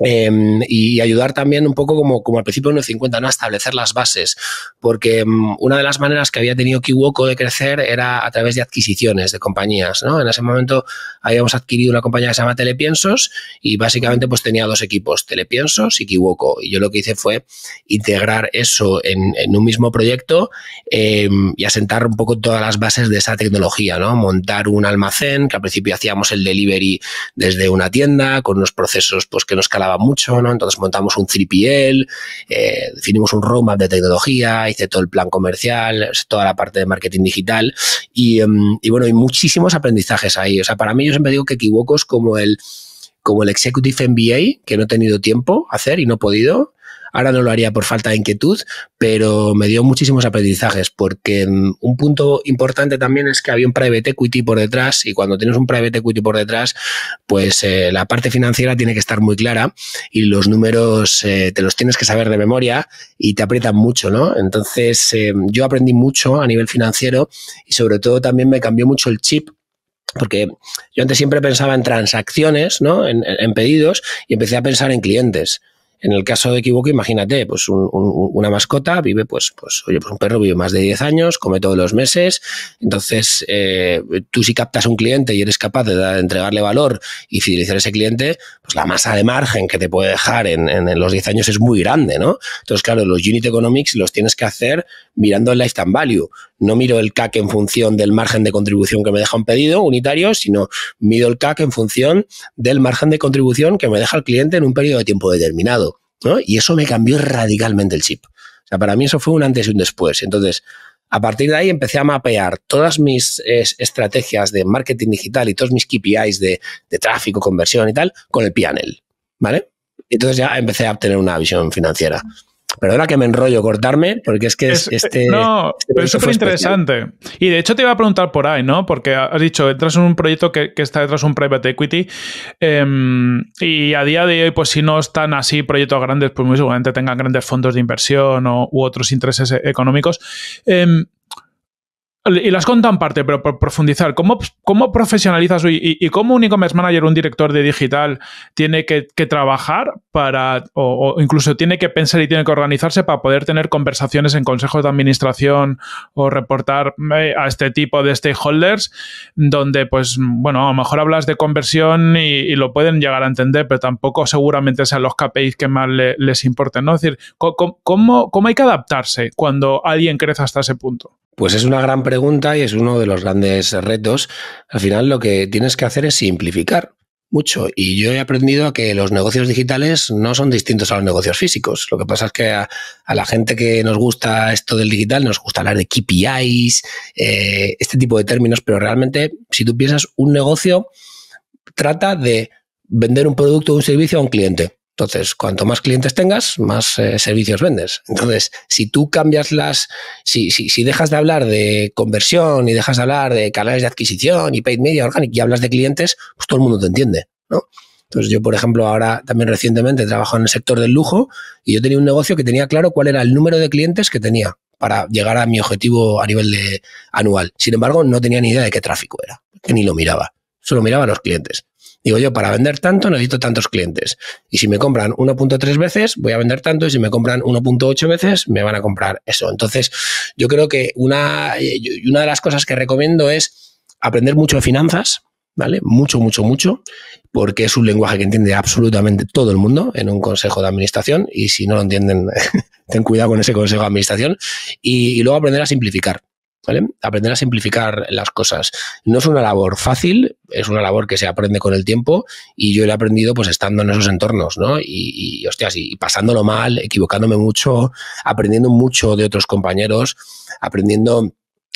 Em, y ayudar también un poco como, como al principio de los 50, ¿no? a establecer las bases, porque em, una de las maneras que había tenido Kiwoko de crecer era a través de adquisiciones de compañías. ¿no? En ese momento habíamos adquirido una compañía que se llama Telepiensos y básicamente pues tenía dos equipos, Telepiensos y Kiwoko. Y yo lo que hice fue integrar eso en, un mismo proyecto em, y asentar un poco todas las bases de esa tecnología, ¿no? montar un almacén, que al principio hacíamos el delivery desde una tienda, con unos procesos pues, que nos calaban mucho, ¿no? Entonces montamos un 3PL, eh, definimos un roadmap de tecnología, hice todo el plan comercial, toda la parte de marketing digital em, y, bueno, hay muchísimos aprendizajes ahí. O sea, para mí yo siempre digo que equivocos como el como el Executive MBA, que no he tenido tiempo a hacer y no he podido, Ahora no lo haría por falta de inquietud, pero me dio muchísimos aprendizajes, porque mm, un punto importante también es que había un private equity por detrás y cuando tienes un private equity por detrás, pues eh, la parte financiera tiene que estar muy clara y los números eh, te los tienes que saber de memoria y te aprietan mucho, ¿no? Entonces eh, yo aprendí mucho a nivel financiero y sobre todo también me cambió mucho el chip porque yo antes siempre pensaba en transacciones, ¿no? en, pedidos y empecé a pensar en clientes. En el caso de equivoco, imagínate, pues una mascota vive, pues, pues, oye, pues un perro vive más de 10 años, come todos los meses, entonces eh, tú si captas un cliente y eres capaz de, entregarle valor y fidelizar a ese cliente, pues la masa de margen que te puede dejar en, los 10 años es muy grande, ¿no? Entonces, claro, los unit economics los tienes que hacer mirando el lifetime value. No miro el CAC en función del margen de contribución que me deja un pedido unitario, sino mido el CAC en función del margen de contribución que me deja el cliente en un periodo de tiempo determinado. Y eso me cambió radicalmente el chip. O sea, para mí eso fue un antes y un después. Entonces, a partir de ahí empecé a mapear todas mis estrategias de marketing digital y todos mis KPIs de, tráfico, conversión y tal con el PNL, ¿vale? Entonces ya empecé a obtener una visión financiera. Perdona que me enrollo cortarme, porque es que es, eh, este. No, este pero es súper interesante. Y de hecho te iba a preguntar por ahí, ¿no? Porque has dicho, entras en un proyecto que, está detrás de un private equity. Em, y a día de hoy, pues si no están así proyectos grandes, pues muy seguramente tengan grandes fondos de inversión o, u otros intereses eh, económicos. Em, y las contan parte, pero por profundizar, ¿cómo, profesionalizas y, y, cómo un e-commerce manager, un director de digital, tiene que, trabajar para, o, incluso tiene que pensar y tiene que organizarse para poder tener conversaciones en consejos de administración o reportar eh, a este tipo de stakeholders, donde, pues, bueno, a lo mejor hablas de conversión y, lo pueden llegar a entender, pero tampoco seguramente sean los KPIs que más les importen, ¿no? Es decir, cómo hay que adaptarse cuando alguien crece hasta ese punto? Pues es una gran pregunta y es uno de los grandes retos. Al final lo que tienes que hacer es simplificar mucho. Y yo he aprendido a que los negocios digitales no son distintos a los negocios físicos. Lo que pasa es que a, la gente que nos gusta esto del digital, nos gusta hablar de KPIs, eh, este tipo de términos, pero realmente si tú piensas un negocio, trata de vender un producto o un servicio a un cliente. Entonces, cuanto más clientes tengas, más eh, servicios vendes. Entonces, si tú cambias las, si, si, si, dejas de hablar de conversión y dejas de hablar de canales de adquisición y paid media organic y hablas de clientes, pues todo el mundo te entiende, ¿no? Entonces, yo, por ejemplo, ahora también recientemente trabajo en el sector del lujo y yo tenía un negocio que tenía claro cuál era el número de clientes que tenía para llegar a mi objetivo a nivel de anual. Sin embargo, no tenía ni idea de qué tráfico era, que ni lo miraba. Solo miraba a los clientes. Digo yo, para vender tanto necesito tantos clientes. Y si me compran 1.3 veces, voy a vender tanto. Y si me compran 1.8 veces, me van a comprar eso. Entonces, yo creo que una, una de las cosas que recomiendo es aprender mucho de finanzas, ¿vale? Mucho, mucho, mucho, porque es un lenguaje que entiende absolutamente todo el mundo en un consejo de administración y si no lo entienden, ten cuidado con ese consejo de administración y luego aprender a simplificar. Aprender a simplificar las cosas. No es una labor fácil, es una labor que se aprende con el tiempo y yo he aprendido pues estando en esos entornos, ¿no? Y, y hostias, y pasándolo mal, equivocándome mucho, aprendiendo mucho de otros compañeros, aprendiendo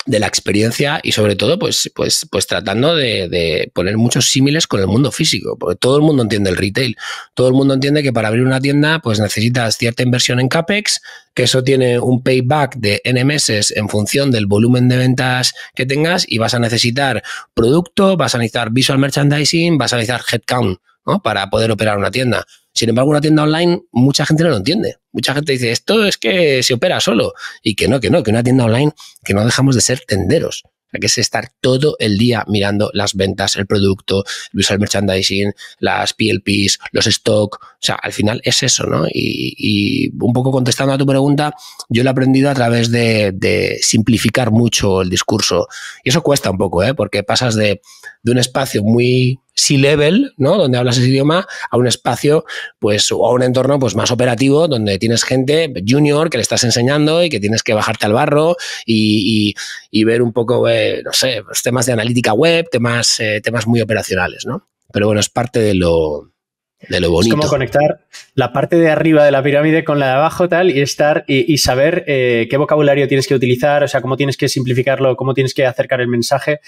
de la experiencia y sobre todo pues, pues, pues tratando de, poner muchos símiles con el mundo físico, porque todo el mundo entiende el retail, todo el mundo entiende que para abrir una tienda pues necesitas cierta inversión en CAPEX, que eso tiene un payback de N meses en función del volumen de ventas que tengas y vas a necesitar producto, vas a necesitar visual merchandising, vas a necesitar headcount para poder operar una tienda. Sin embargo, una tienda online mucha gente no lo entiende. Mucha gente dice, esto es que se opera solo. Y que no, que no, que una tienda online, que no dejamos de ser tenderos. O que es estar todo el día mirando las ventas, el producto, el visual merchandising, las PLPs, los stock. O sea, al final es eso, ¿no? Y, un poco contestando a tu pregunta, yo lo he aprendido a través de, simplificar mucho el discurso. Y eso cuesta un poco, ¿eh? Porque pasas de, de un espacio muy C-level, ¿no? Donde hablas ese idioma, a un espacio, pues, o a un entorno pues, más operativo, donde tienes gente junior que le estás enseñando y que tienes que bajarte al barro y, ver un poco, eh, no sé, pues, temas de analítica web, temas, eh, temas muy operacionales, ¿no? Pero bueno, es parte de lo, de lo bonito. Es como conectar la parte de arriba de la pirámide con la de abajo, tal, y estar y, saber eh, qué vocabulario tienes que utilizar, o sea, cómo tienes que simplificarlo, cómo tienes que acercar el mensaje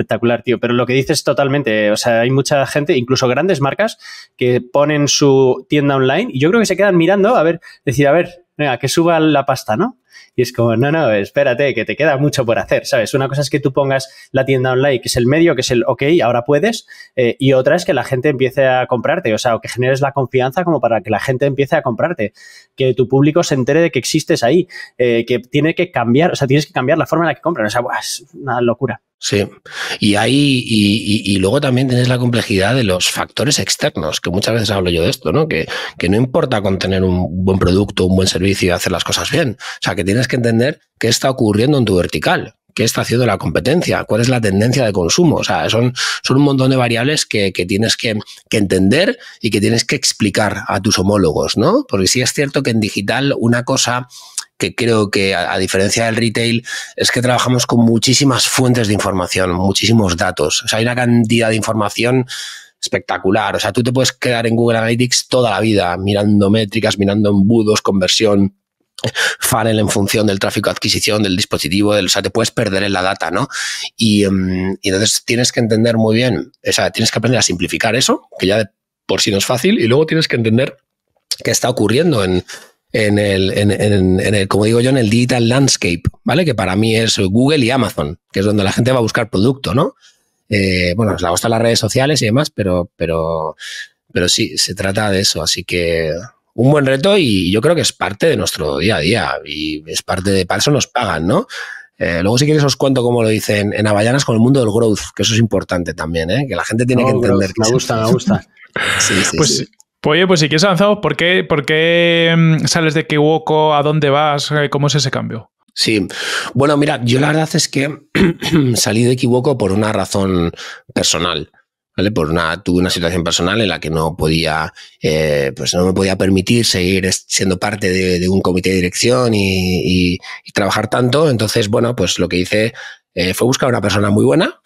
espectacular, tío. Pero lo que dices totalmente, o sea, hay mucha gente, incluso grandes marcas, que ponen su tienda online y yo creo que se quedan mirando a ver, decir, a ver, venga, que suba la pasta, ¿no? Y es como, no, no, espérate, que te queda mucho por hacer, ¿sabes? Una cosa es que tú pongas la tienda online, que es el medio, que es el, ok, ahora puedes, eh, y otra es que la gente empiece a comprarte, o sea, o que generes la confianza como para que la gente empiece a comprarte, que tu público se entere de que existes ahí, eh, que tiene que cambiar, o sea, tienes que cambiar la forma en la que compran, o sea, es una locura. Sí, y y, luego también tienes la complejidad de los factores externos, que muchas veces hablo yo de esto, ¿no? Que, que no importa contener un buen producto, un buen servicio y hacer las cosas bien. O sea, que tienes que entender qué está ocurriendo en tu vertical, qué está haciendo la competencia, cuál es la tendencia de consumo. O sea, son, son un montón de variables que, tienes que, que, entender y que tienes que explicar a tus homólogos, ¿no? Porque sí es cierto que en digital una cosa que creo que a, diferencia del retail es que trabajamos con muchísimas fuentes de información, muchísimos datos. O sea, hay una cantidad de información espectacular. O sea, tú te puedes quedar en Google Analytics toda la vida mirando métricas, mirando embudos, conversión, funnel en función del tráfico de adquisición del dispositivo, o sea, te puedes perder en la data, ¿no? Em, y, entonces tienes que entender muy bien, o sea, tienes que aprender a simplificar eso, que ya por sí no es fácil, y luego tienes que entender qué está ocurriendo en, en el, en, el, como digo yo, en el digital landscape, ¿vale? Que para mí es Google y Amazon, que es donde la gente va a buscar producto, ¿no? Eh, bueno, os la gustan las redes sociales y demás, pero, pero, pero sí, se trata de eso. Así que un buen reto y yo creo que es parte de nuestro día a día y es parte de, para eso nos pagan, ¿no? Eh, luego, si quieres, os cuento cómo lo dicen en Avallanas con el mundo del growth, que eso es importante también, ¿eh? que la gente tiene que oh, entender. me gusta, me gusta. sí, sí. Pues pues oye, pues si quieres avanzamos, ¿por qué, ¿por mm, sales de equivoco? ¿A dónde vas? Eh, ¿Cómo es ese cambio? Sí, bueno, mira, yo la verdad es que salí de equivoco por una razón personal. ¿Vale? Por una, tuve una situación personal en la que no podía, eh, pues no me podía permitir seguir siendo parte de, un comité de dirección y, trabajar tanto. Entonces, bueno, pues lo que hice eh, fue buscar una persona muy buena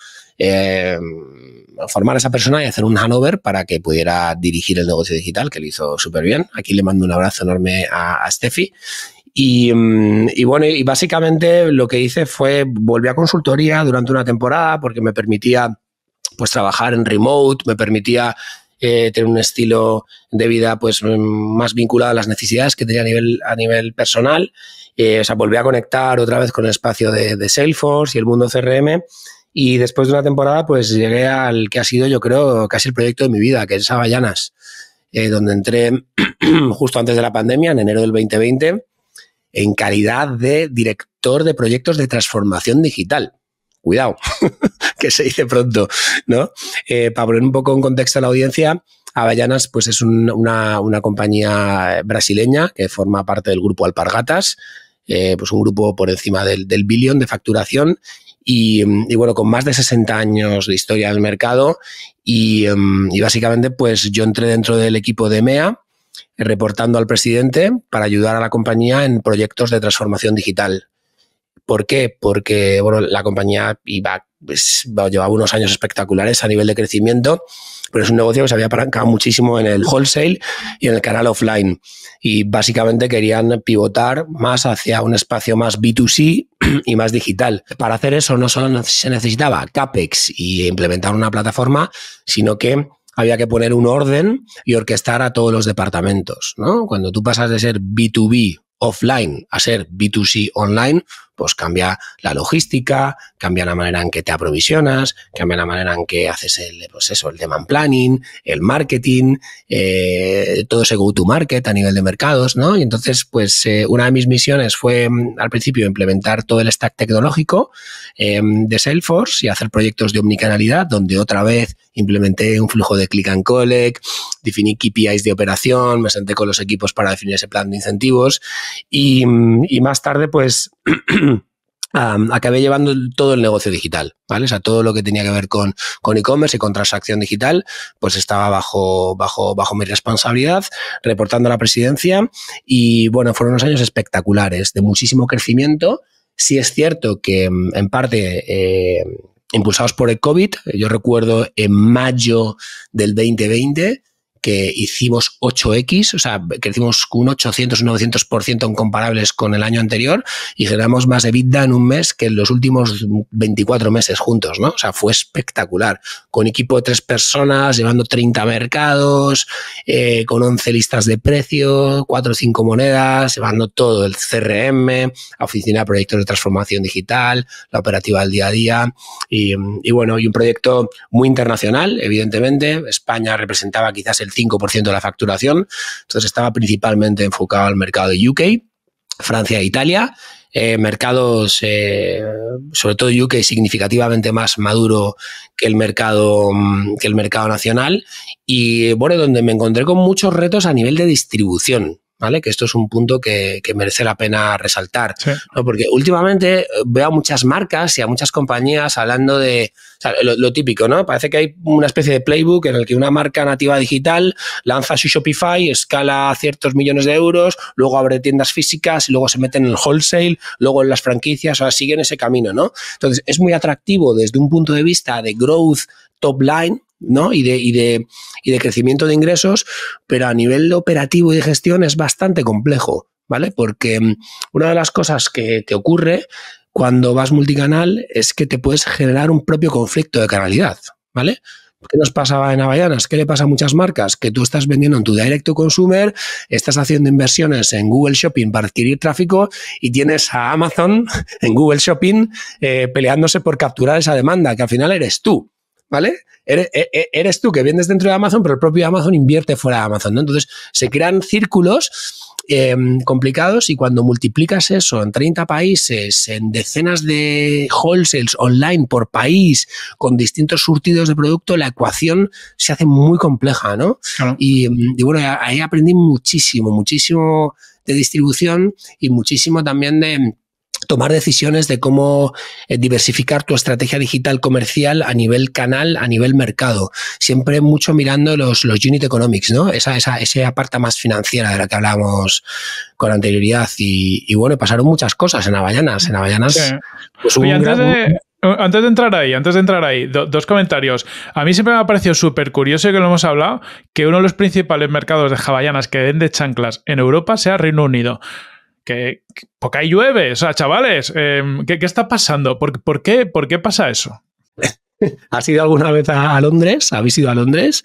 formar a esa persona y hacer un Hanover para que pudiera dirigir el negocio digital, que lo hizo súper bien. Aquí le mando un abrazo enorme a, Steffi. Mm, y, bueno, y básicamente lo que hice fue, volví a consultoría durante una temporada porque me permitía pues trabajar en remote, me permitía eh, tener un estilo de vida pues mm, más vinculado a las necesidades que tenía a nivel, a nivel personal. Eh, o sea, volví a conectar otra vez con el espacio de, de Salesforce y el mundo CRM y después de una temporada, pues llegué al que ha sido, yo creo, casi el proyecto de mi vida, que es Avallanas, eh, donde entré justo antes de la pandemia, en enero del 2020, en calidad de director de proyectos de transformación digital. Cuidado, que se dice pronto, ¿no? Eh, para poner un poco en contexto a la audiencia, Avellanas pues es una, compañía brasileña que forma parte del grupo Alpargatas, eh, pues un grupo por encima del, del billón de facturación Mm, y, bueno, con más de 60 años de historia del mercado mm, y, básicamente pues yo entré dentro del equipo de EMEA eh, reportando al presidente para ayudar a la compañía en proyectos de transformación digital. ¿Por qué? Porque bueno, la compañía iba, pues, llevaba unos años espectaculares a nivel de crecimiento pero es un negocio que se había apalancado muchísimo en el wholesale y en el canal offline. Y básicamente querían pivotar más hacia un espacio más B2C y más digital. Para hacer eso no solo se necesitaba CAPEX y implementar una plataforma, sino que había que poner un orden y orquestar a todos los departamentos. Cuando tú pasas de ser B2B offline a ser B2C online, pues cambia la logística, cambia la manera en que te aprovisionas, cambia la manera en que haces el, proceso, pues el demand planning, el marketing, eh, todo ese go-to-market a nivel de mercados, ¿no? Y entonces, pues eh, una de mis misiones fue mm, al principio implementar todo el stack tecnológico em, de Salesforce y hacer proyectos de omnicanalidad, donde otra vez implementé un flujo de click and collect, definí KPIs de operación, me senté con los equipos para definir ese plan de incentivos y mm, más tarde, pues acabé llevando todo el negocio digital, ¿vale? O sea, todo lo que tenía que ver con, con e-commerce y con transacción digital, pues estaba bajo, bajo, bajo mi responsabilidad, reportando a la presidencia y bueno, fueron unos años espectaculares, de muchísimo crecimiento. Sí es cierto que mm, en parte... Eh, impulsados por el COVID, yo recuerdo en mayo del 2020 que hicimos 8X, o sea, crecimos un 800, un 900% en comparables con el año anterior y generamos más EBITDA en un mes que en los últimos 24 meses juntos, ¿no? O sea, fue espectacular. Con equipo de tres personas, llevando 30 mercados, eh, con 11 listas de precios, 4 o 5 monedas, llevando todo el CRM, oficina de proyectos de transformación digital, la operativa del día a día y bueno, y un proyecto muy internacional, evidentemente. España representaba quizás el 5% de la facturación. Entonces estaba principalmente enfocado al mercado de UK, Francia e Italia. Eh, mercados, eh, sobre todo UK, significativamente más maduro que el mercado, mm, que el mercado nacional. Y bueno, donde me encontré con muchos retos a nivel de distribución. Que esto es un punto que, merece la pena resaltar, ¿no? Porque últimamente eh, veo a muchas marcas y a muchas compañías hablando de lo, típico, ¿no? Parece que hay una especie de playbook en el que una marca nativa digital lanza su Shopify, escala ciertos millones de euros, luego abre tiendas físicas, y luego se mete en el wholesale, luego en las franquicias, o sea, siguen ese camino, ¿no? Entonces, es muy atractivo desde un punto de vista de growth top line, ¿no? Y de, y de, crecimiento de ingresos, pero a nivel operativo y de gestión es bastante complejo, ¿vale? Porque mm, una de las cosas que te ocurre cuando vas multicanal es que te puedes generar un propio conflicto de canalidad, ¿vale? ¿Qué nos pasaba en Havaianas? ¿Qué le pasa a muchas marcas? Que tú estás vendiendo en tu directo consumer, estás haciendo inversiones en Google Shopping para adquirir tráfico y tienes a Amazon en Google Shopping eh, peleándose por capturar esa demanda, que al final eres tú. ¿vale? E-, e-, eres, tú que vendes dentro de Amazon, pero el propio Amazon invierte fuera de Amazon, ¿no? Entonces se crean círculos em, complicados y cuando multiplicas eso en 30 países, en decenas de wholesales online por país, con distintos surtidos de producto, la ecuación se hace muy compleja, ¿no? Em, y bueno, ahí aprendí muchísimo, muchísimo de distribución y muchísimo también de tomar decisiones de cómo eh, diversificar tu estrategia digital comercial a nivel canal, a nivel mercado. Siempre mucho mirando los, unit economics, ¿no? Esa, esa, parte más financiera de la que hablábamos con anterioridad. Y, bueno, pasaron muchas cosas en Avallanas. En Antes de entrar ahí, antes de entrar ahí, dos comentarios. A mí siempre me ha parecido súper curioso que lo hemos hablado, que uno de los principales mercados de jaballanas que vende chanclas en Europa sea Reino Unido que, porque ahí llueve, o sea, chavales, em, ¿qué, está pasando? ¿Por, por, qué, ¿Por qué pasa eso? ¿Has ido alguna vez a, Londres? ¿Habéis ido a Londres?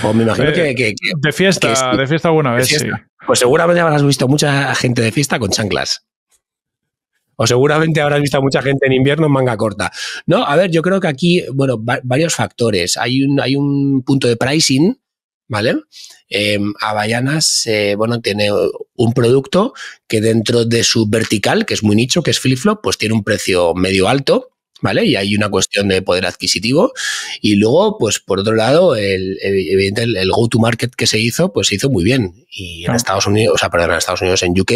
O pues me imagino eh, que, De fiesta, de fiesta alguna vez, sí. Pues seguramente habrás visto mucha gente de fiesta con chanclas. O seguramente habrás visto mucha gente en invierno en manga corta. No, a ver, yo creo que aquí, bueno, varios factores. Hay un, hay un punto de pricing ¿vale? Em, eh, bueno, tiene un producto que dentro de su vertical, que es muy nicho, que es flip-flop, pues tiene un precio medio alto, ¿vale? Y hay una cuestión de poder adquisitivo. Y luego, pues por otro lado, el, evidente, el, go-to-market que se hizo, pues se hizo muy bien. Y en Estados Unidos, o sea, perdón, en Estados Unidos, en UK,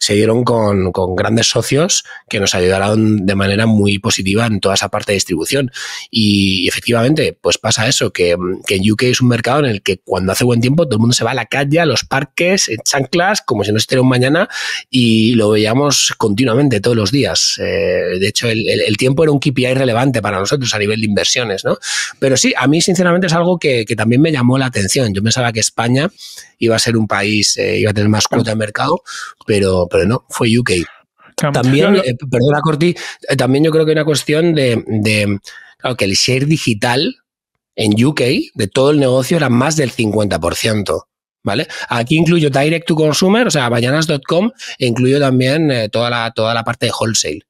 se dieron con, con, grandes socios que nos ayudaron de manera muy positiva en toda esa parte de distribución. Y efectivamente, pues pasa eso, que, que en UK es un mercado en el que cuando hace buen tiempo todo el mundo se va a la calle, a los parques, en chanclas, como si no estuviera un mañana, y lo veíamos continuamente todos los días. Eh, de hecho, el, el tiempo era un KPI relevante para nosotros a nivel de inversiones, ¿no? Pero sí, a mí sinceramente es algo que, también me llamó la atención. Yo pensaba que España iba a ser un país, eh, iba a tener más cuota de mercado, pero, pero no, fue UK. También, eh, perdona Corti, eh, también yo creo que hay una cuestión de, que el share digital en UK de todo el negocio era más del 50%. ¿Vale? Aquí incluyo direct to consumer, o sea, mañanas.com, e incluyo también toda, toda la parte de wholesale.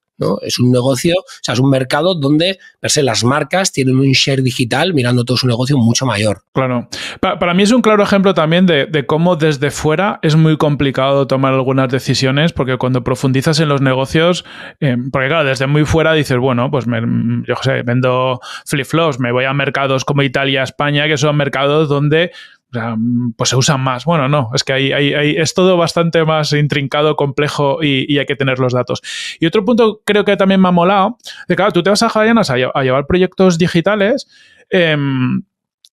Es un negocio, o sea, es un mercado donde las marcas tienen un share digital mirando todo su negocio mucho mayor. Claro. para mí es un claro ejemplo también de, cómo desde fuera es muy complicado tomar algunas decisiones, porque cuando profundizas en los negocios, eh, porque claro, desde muy fuera dices, bueno, pues me, yo sé, vendo flip-flops, me voy a mercados como Italia, España, que son mercados donde Mm, pues se usan más. Bueno, no, es que ahí es todo bastante más intrincado, complejo y, hay que tener los datos. Y otro punto creo que también me ha molado, de claro, tú te vas a Javier a, llevar proyectos digitales. Em,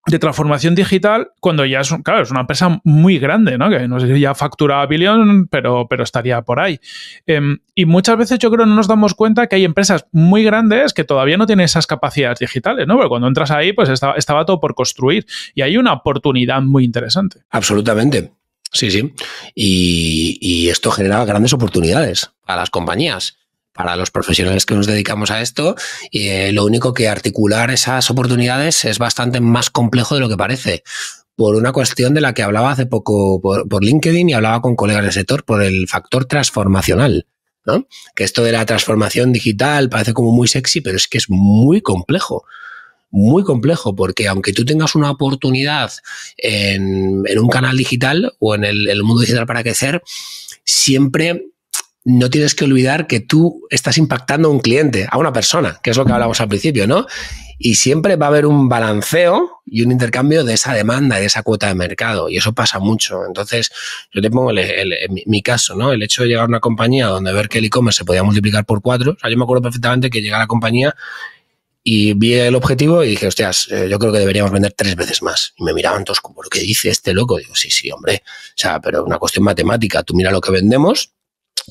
de transformación digital cuando ya es, claro, es una empresa muy grande, ¿no? Que no sé ya facturaba billón, pero, pero estaría por ahí. Em, y muchas veces yo creo que no nos damos cuenta que hay empresas muy grandes que todavía no tienen esas capacidades digitales, ¿no? Porque cuando entras ahí, pues estaba, estaba todo por construir y hay una oportunidad muy interesante. Absolutamente. Sí, sí. Y, esto genera grandes oportunidades a las compañías para los profesionales que nos dedicamos a esto, eh, lo único que articular esas oportunidades es bastante más complejo de lo que parece. Por una cuestión de la que hablaba hace poco por, LinkedIn y hablaba con colegas del sector, por el factor transformacional. ¿no? Que esto de la transformación digital parece como muy sexy, pero es que es muy complejo muy complejo, porque aunque tú tengas una oportunidad en, un canal digital o en el, mundo digital para crecer, siempre no tienes que olvidar que tú estás impactando a un cliente, a una persona, que es lo que hablamos al principio, ¿no? Y siempre va a haber un balanceo y un intercambio de esa demanda, de esa cuota de mercado, y eso pasa mucho. Entonces, yo te pongo mi caso, ¿no? El hecho de llegar a una compañía donde ver que el e-commerce se podía multiplicar por cuatro, o sea, yo me acuerdo perfectamente que llegué a la compañía y vi el objetivo y dije, hostias, eh, yo creo que deberíamos vender tres veces más. Y me miraban todos como, que dice este loco? Digo, sí, sí, hombre. O sea, pero una cuestión matemática, tú mira lo que vendemos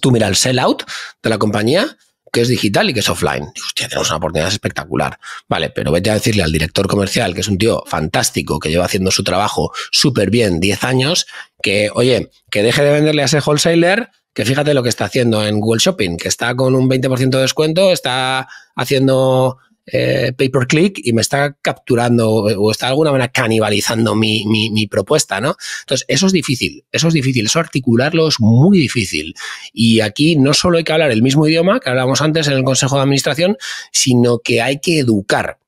Tú mira el sell-out de la compañía, que es digital y que es offline. hostia, tenemos una oportunidad espectacular. Vale, pero vete a decirle al director comercial, que es un tío fantástico, que lleva haciendo su trabajo súper bien 10 años, que, oye, que deje de venderle a ese wholesaler, que fíjate lo que está haciendo en Google Shopping, que está con un 20% de descuento, está haciendo eh, pay per click y me está capturando o está de alguna manera canibalizando mi, mi, mi, propuesta, ¿no? Entonces, eso es difícil, eso es difícil, eso articularlo es muy difícil. Y aquí no solo hay que hablar el mismo idioma que hablábamos antes en el Consejo de Administración, sino que hay que educar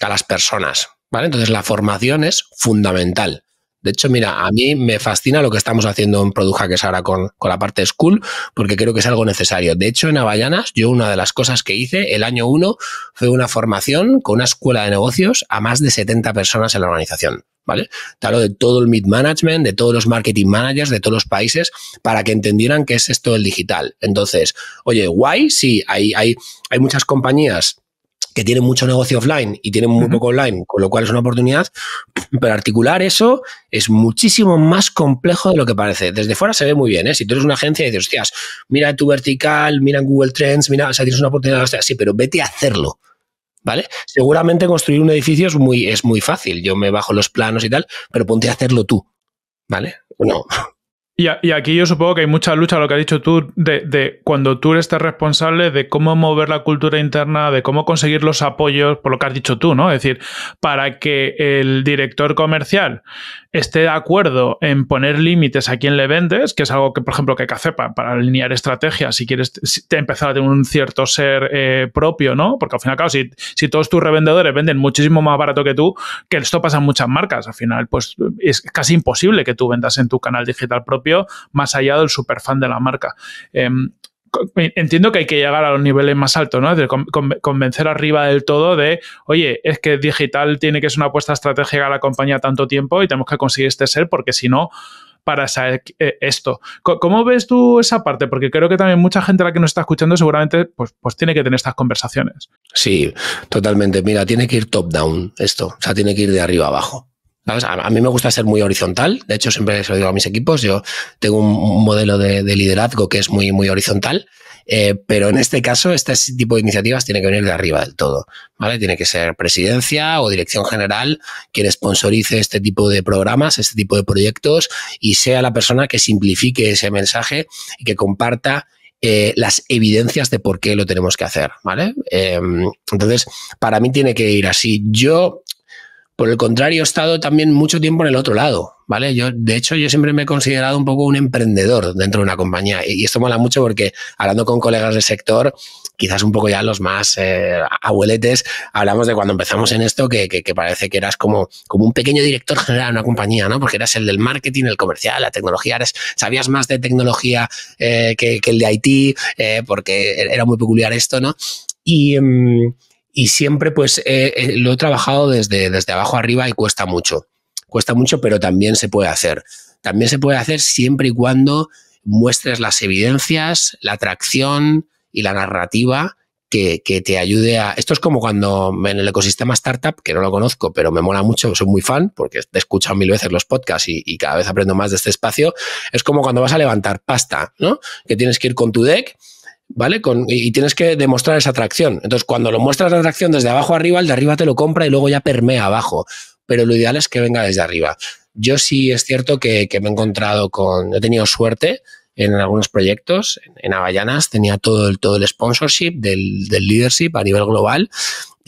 a las personas. ¿Vale? Entonces la formación es fundamental. De hecho, mira, a mí me fascina lo que estamos haciendo en que es ahora con, con la parte School, porque creo que es algo necesario. De hecho, en Avallanas yo una de las cosas que hice el año 1 fue una formación con una escuela de negocios a más de 70 personas en la organización. ¿Vale? talo de todo el mid management, de todos los marketing managers, de todos los países, para que entendieran qué es esto del digital. Entonces, oye, guay, sí, hay, hay, hay muchas compañías que tienen mucho negocio offline y tienen muy poco online, con lo cual es una oportunidad, pero articular eso es muchísimo más complejo de lo que parece. Desde fuera se ve muy bien, ¿eh? Si tú eres una agencia y dices, hostias, mira tu vertical, mira Google Trends, mira, o sea, tienes una oportunidad, hostia, sí, pero vete a hacerlo. ¿Vale? Seguramente construir un edificio es muy, es muy fácil. Yo me bajo los planos y tal, pero ponte a hacerlo tú. ¿Vale? Bueno. Y, aquí yo supongo que hay mucha lucha, lo que has dicho tú, de, cuando tú eres este responsable de cómo mover la cultura interna, de cómo conseguir los apoyos, por lo que has dicho tú, ¿no? Es decir, para que el director comercial esté de acuerdo en poner límites a quien le vendes, que es algo que, por ejemplo, que hacer para alinear estrategias, si quieres empezar a tener un cierto ser eh, propio, ¿no? Porque al final, claro, si, si todos tus revendedores venden muchísimo más barato que tú, que esto pasa en muchas marcas, al final, pues es casi imposible que tú vendas en tu canal digital propio más allá del superfan de la marca. Em, entiendo que hay que llegar a los niveles más altos, ¿no? De convencer arriba del todo de, oye, es que digital tiene que ser una apuesta estratégica a la compañía tanto tiempo y tenemos que conseguir este ser porque si no para saber eh, esto. ¿Cómo ves tú esa parte? Porque creo que también mucha gente a la que nos está escuchando seguramente pues, pues tiene que tener estas conversaciones. Sí, totalmente. Mira, tiene que ir top-down esto. O sea, tiene que ir de arriba abajo. A, mí me gusta ser muy horizontal. De hecho, siempre se lo digo a mis equipos. Yo tengo un, modelo de, liderazgo que es muy, muy horizontal. Eh, pero en este caso, este tipo de iniciativas tiene que venir de arriba del todo. ¿vale? Tiene que ser presidencia o dirección general quien sponsorice este tipo de programas, este tipo de proyectos y sea la persona que simplifique ese mensaje y que comparta eh, las evidencias de por qué lo tenemos que hacer, ¿vale? Em, entonces, para mí tiene que ir así. Yo por el contrario, he estado también mucho tiempo en el otro lado, ¿vale? Yo, de hecho, yo siempre me he considerado un poco un emprendedor dentro de una compañía y esto mola mucho porque hablando con colegas del sector, quizás un poco ya los más eh, abueletes, hablamos de cuando empezamos en esto que, parece que eras como, como un pequeño director general de una compañía, ¿no? Porque eras el del marketing, el comercial, la tecnología, sabías más de tecnología eh, que, el de IT, eh, porque e-, era muy peculiar esto, ¿no? Y... Em, y siempre pues eh, eh, lo he trabajado desde, desde abajo arriba y cuesta mucho. Cuesta mucho, pero también se puede hacer. También se puede hacer siempre y cuando muestres las evidencias, la atracción y la narrativa que, te ayude a... Esto es como cuando en el ecosistema startup, que no lo conozco, pero me mola mucho, soy muy fan, porque he escuchado mil veces los podcasts y, y cada vez aprendo más de este espacio, es como cuando vas a levantar pasta, ¿no? Que tienes que ir con tu deck ¿vale? Con, y tienes que demostrar esa atracción. Entonces, cuando lo muestras la atracción desde abajo arriba, el de arriba te lo compra y luego ya permea abajo. Pero lo ideal es que venga desde arriba. Yo sí es cierto que, me he encontrado con, he tenido suerte en algunos proyectos. En, en tenía todo el, todo el sponsorship del, del leadership a nivel global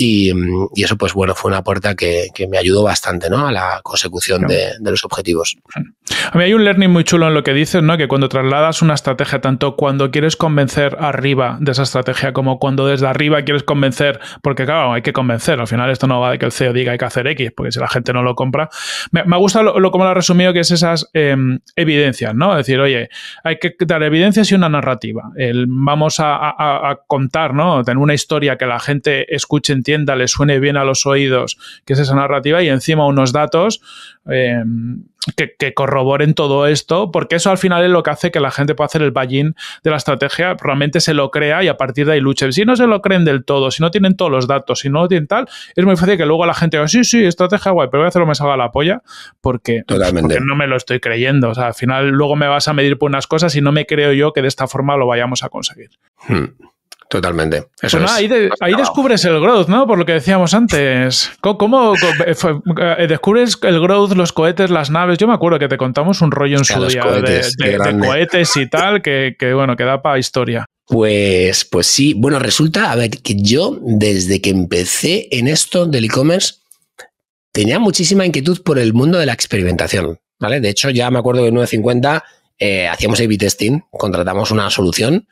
Mm, y, eso, pues bueno, fue una puerta que, me ayudó bastante ¿no? a la consecución de, los objetivos. A mí hay un learning muy chulo en lo que dices, ¿no? que cuando trasladas una estrategia, tanto cuando quieres convencer arriba de esa estrategia como cuando desde arriba quieres convencer, porque claro, hay que convencer, al final esto no va de que el CEO diga hay que hacer X, porque si la gente no lo compra. Me, me gusta lo, como lo ha resumido, que es esas em, evidencias, ¿no? decir, oye, hay que dar evidencias y una narrativa. El, vamos a, contar, ¿no? Tener una historia que la gente escuche, en le suene bien a los oídos, que es esa narrativa, y encima unos datos eh, que, corroboren todo esto, porque eso al final es lo que hace que la gente pueda hacer el buy de la estrategia, realmente se lo crea y a partir de ahí luche. Si no se lo creen del todo, si no tienen todos los datos, si no tienen tal, es muy fácil que luego la gente diga, sí, sí, estrategia guay, pero voy a hacerlo me salga la polla, porque, no me lo estoy creyendo. O sea, al final luego me vas a medir por unas cosas y no me creo yo que de esta forma lo vayamos a conseguir. Hmm totalmente. ahí, descubres el growth, ¿no? Por lo que decíamos antes. ¿Cómo, eh, eh, descubres el growth, los cohetes, las naves? Yo me acuerdo que te contamos un rollo en su día de, cohetes y tal, que, bueno, que da para historia. Pues, pues sí, bueno, resulta, a ver, que yo desde que empecé en esto del e-commerce tenía muchísima inquietud por el mundo de la experimentación, ¿vale? De hecho, ya me acuerdo que en 950 hacíamos A-B testing, contratamos una solución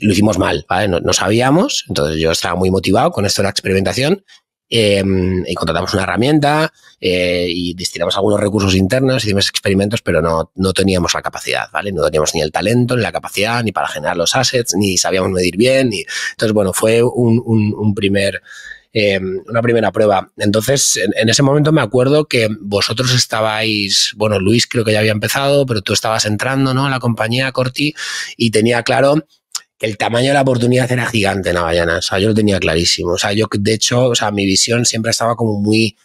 lo hicimos mal, ¿vale? No, sabíamos, entonces yo estaba muy motivado con esto de la experimentación em, y contratamos una herramienta eh, y destinamos algunos recursos internos, hicimos experimentos, pero no, teníamos la capacidad, ¿vale? No teníamos ni el talento, ni la capacidad, ni para generar los assets, ni sabíamos medir bien, entonces, bueno, fue un, primer... Em, una primera prueba. Entonces, en, ese momento me acuerdo que vosotros estabais, bueno, Luis creo que ya había empezado, pero tú estabas entrando, ¿no? La compañía Corti y tenía claro el tamaño de la oportunidad era gigante en O sea, yo lo tenía clarísimo. O sea, yo, de hecho, o sea, mi visión siempre estaba como muy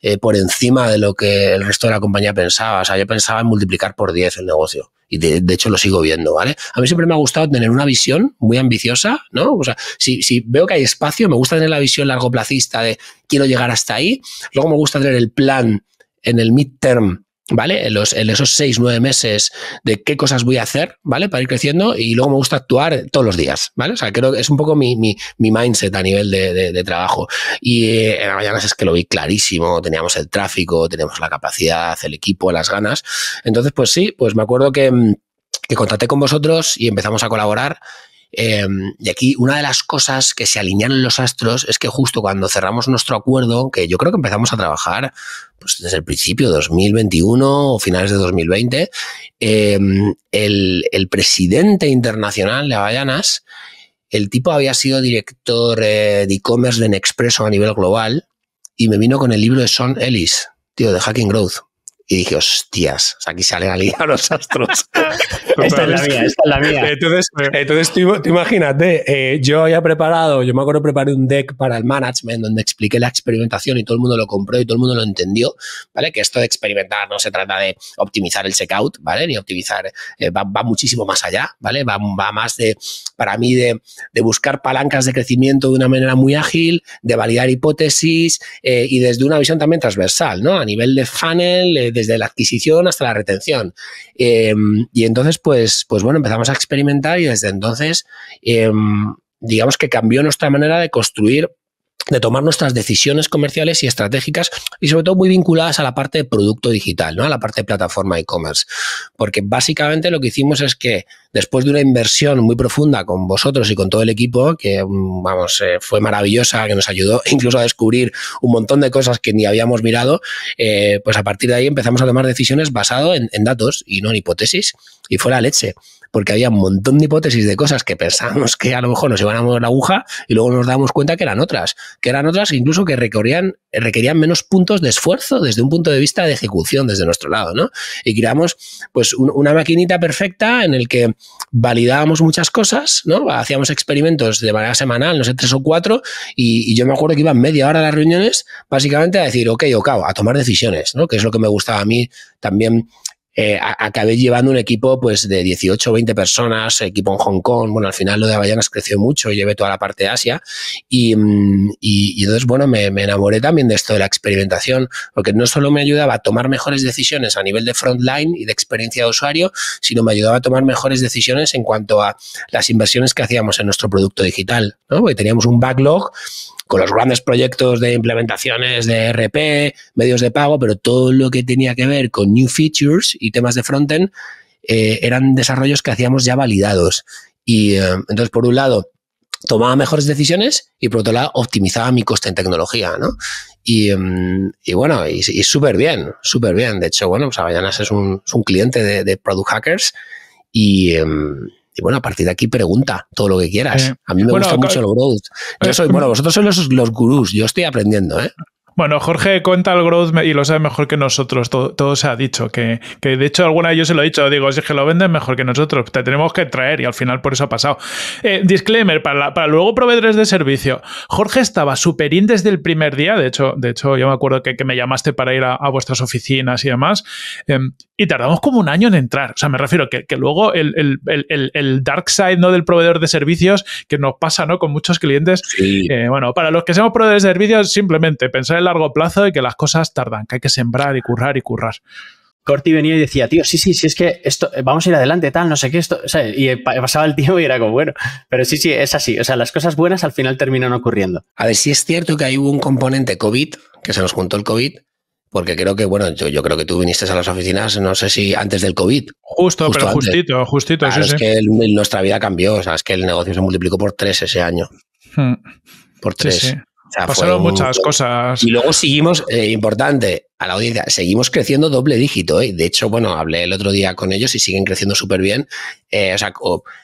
eh, por encima de lo que el resto de la compañía pensaba. O sea, yo pensaba en multiplicar por 10 el negocio. Y de, hecho lo sigo viendo, ¿vale? A mí siempre me ha gustado tener una visión muy ambiciosa, ¿no? O sea, si, si veo que hay espacio, me gusta tener la visión largo de quiero llegar hasta ahí. Luego me gusta tener el plan en el midterm ¿Vale? En, los, esos seis, nueve meses de qué cosas voy a hacer, ¿vale? Para ir creciendo y luego me gusta actuar todos los días, ¿vale? O sea, creo que es un poco mi, mi, mindset a nivel de, trabajo. Y eh, en las mañanas es que lo vi clarísimo, teníamos el tráfico, teníamos la capacidad, el equipo, las ganas. Entonces, pues sí, pues me acuerdo que, mm, que contacté con vosotros y empezamos a colaborar Em, y aquí una de las cosas que se alinearon los astros es que justo cuando cerramos nuestro acuerdo, que yo creo que empezamos a trabajar pues, desde el principio, 2021 o finales de 2020, em, el, presidente internacional de Havaianas, el tipo había sido director eh, de e-commerce de Nexpreso a nivel global y me vino con el libro de Sean Ellis, tío, de Hacking Growth y dije, hostias, aquí salen aliados los astros. esta es la mía, esta es la mía. Entonces, tú, imagínate, eh, yo había preparado, yo me acuerdo preparé un deck para el management donde expliqué la experimentación y todo el mundo lo compró y todo el mundo lo entendió, ¿vale? Que esto de experimentar no se trata de optimizar el checkout, ¿vale? Ni optimizar, eh, va, muchísimo más allá, ¿vale? Va, va más de, para mí, de, buscar palancas de crecimiento de una manera muy ágil, de validar hipótesis eh, y desde una visión también transversal, ¿no? A nivel de funnel, desde la adquisición hasta la retención. Em, y entonces, pues, pues bueno, empezamos a experimentar y desde entonces, em, digamos que cambió nuestra manera de construir de tomar nuestras decisiones comerciales y estratégicas y sobre todo muy vinculadas a la parte de producto digital, ¿no? a la parte de plataforma e-commerce. Porque básicamente lo que hicimos es que después de una inversión muy profunda con vosotros y con todo el equipo, que mm, vamos, eh, fue maravillosa, que nos ayudó incluso a descubrir un montón de cosas que ni habíamos mirado, eh, pues a partir de ahí empezamos a tomar decisiones basado en, datos y no en hipótesis, y fue la leche porque había un montón de hipótesis de cosas que pensábamos que a lo mejor nos iban a mover la aguja y luego nos damos cuenta que eran otras, que eran otras incluso que requerían, eh, requerían menos puntos de esfuerzo desde un punto de vista de ejecución desde nuestro lado, ¿no? Y creamos pues una maquinita perfecta en el que validábamos muchas cosas, ¿no? Hacíamos experimentos de manera semanal, no sé, tres o cuatro, y, yo me acuerdo que iban media hora las reuniones, básicamente a decir, ok, ok, a tomar decisiones, Que es lo que me gustaba a mí también eh, acabé llevando un equipo pues, de 18 o 20 personas, equipo en Hong Kong, bueno, al final lo de Havaianas creció mucho, llevé toda la parte de Asia y, mm, entonces, bueno, me, enamoré también de esto de la experimentación, porque no solo me ayudaba a tomar mejores decisiones a nivel de frontline y de experiencia de usuario, sino me ayudaba a tomar mejores decisiones en cuanto a las inversiones que hacíamos en nuestro producto digital, porque teníamos un backlog con los grandes proyectos de implementaciones de RP, medios de pago, pero todo lo que tenía que ver con new features y temas de frontend eh, eran desarrollos que hacíamos ya validados. Y eh, entonces, por un lado, tomaba mejores decisiones y por otro lado, optimizaba mi coste en tecnología, ¿no? Y, em, y bueno, y, súper bien, súper bien. De hecho, bueno, pues Avallanas es un, es un cliente de, Product Hackers y... Em, y bueno, a partir de aquí pregunta todo lo que quieras. Eh, a mí me gusta mucho el growth. Yo eh, soy, bueno, vosotros sois los, los gurús, yo estoy aprendiendo, ¿eh? Bueno, Jorge cuenta el growth y lo sabe mejor que nosotros. Todo, se ha dicho. Que, que, de hecho, alguna yo se lo he dicho. Digo, si es que lo venden mejor que nosotros, te tenemos que traer y al final por eso ha pasado. Eh, disclaimer para, para luego proveedores de servicio. Jorge estaba superín desde el primer día. De hecho, de hecho yo me acuerdo que, que me llamaste para ir a, a vuestras oficinas y demás. Em, y tardamos como un año en entrar. O sea, me refiero que, que luego el, el, el, dark side ¿no? del proveedor de servicios que nos pasa ¿no? con muchos clientes. Eh, bueno, para los que seamos proveedores de servicios, simplemente pensar en largo plazo y que las cosas tardan, que hay que sembrar y currar y currar. Corti venía y decía, tío, sí, sí, sí, es que esto, eh, vamos a ir adelante, tal, no sé qué, esto, o y eh, pasaba el tiempo y era como, bueno, pero sí, sí, es así, o sea, las cosas buenas al final terminan ocurriendo. A ver, si es cierto que hay un componente COVID, que se nos juntó el COVID, porque creo que, bueno, yo, creo que tú viniste a las oficinas, no sé si antes del COVID. Justo, pero justito, justito. es que nuestra vida cambió, o sea, es que el negocio se multiplicó por tres ese año. Hmm. Por tres. Pasaron muchas cosas. Y luego seguimos, eh, importante, a la audiencia, seguimos creciendo doble dígito. Eh. De hecho, bueno, hablé el otro día con ellos y siguen creciendo súper bien. Eh, o sea,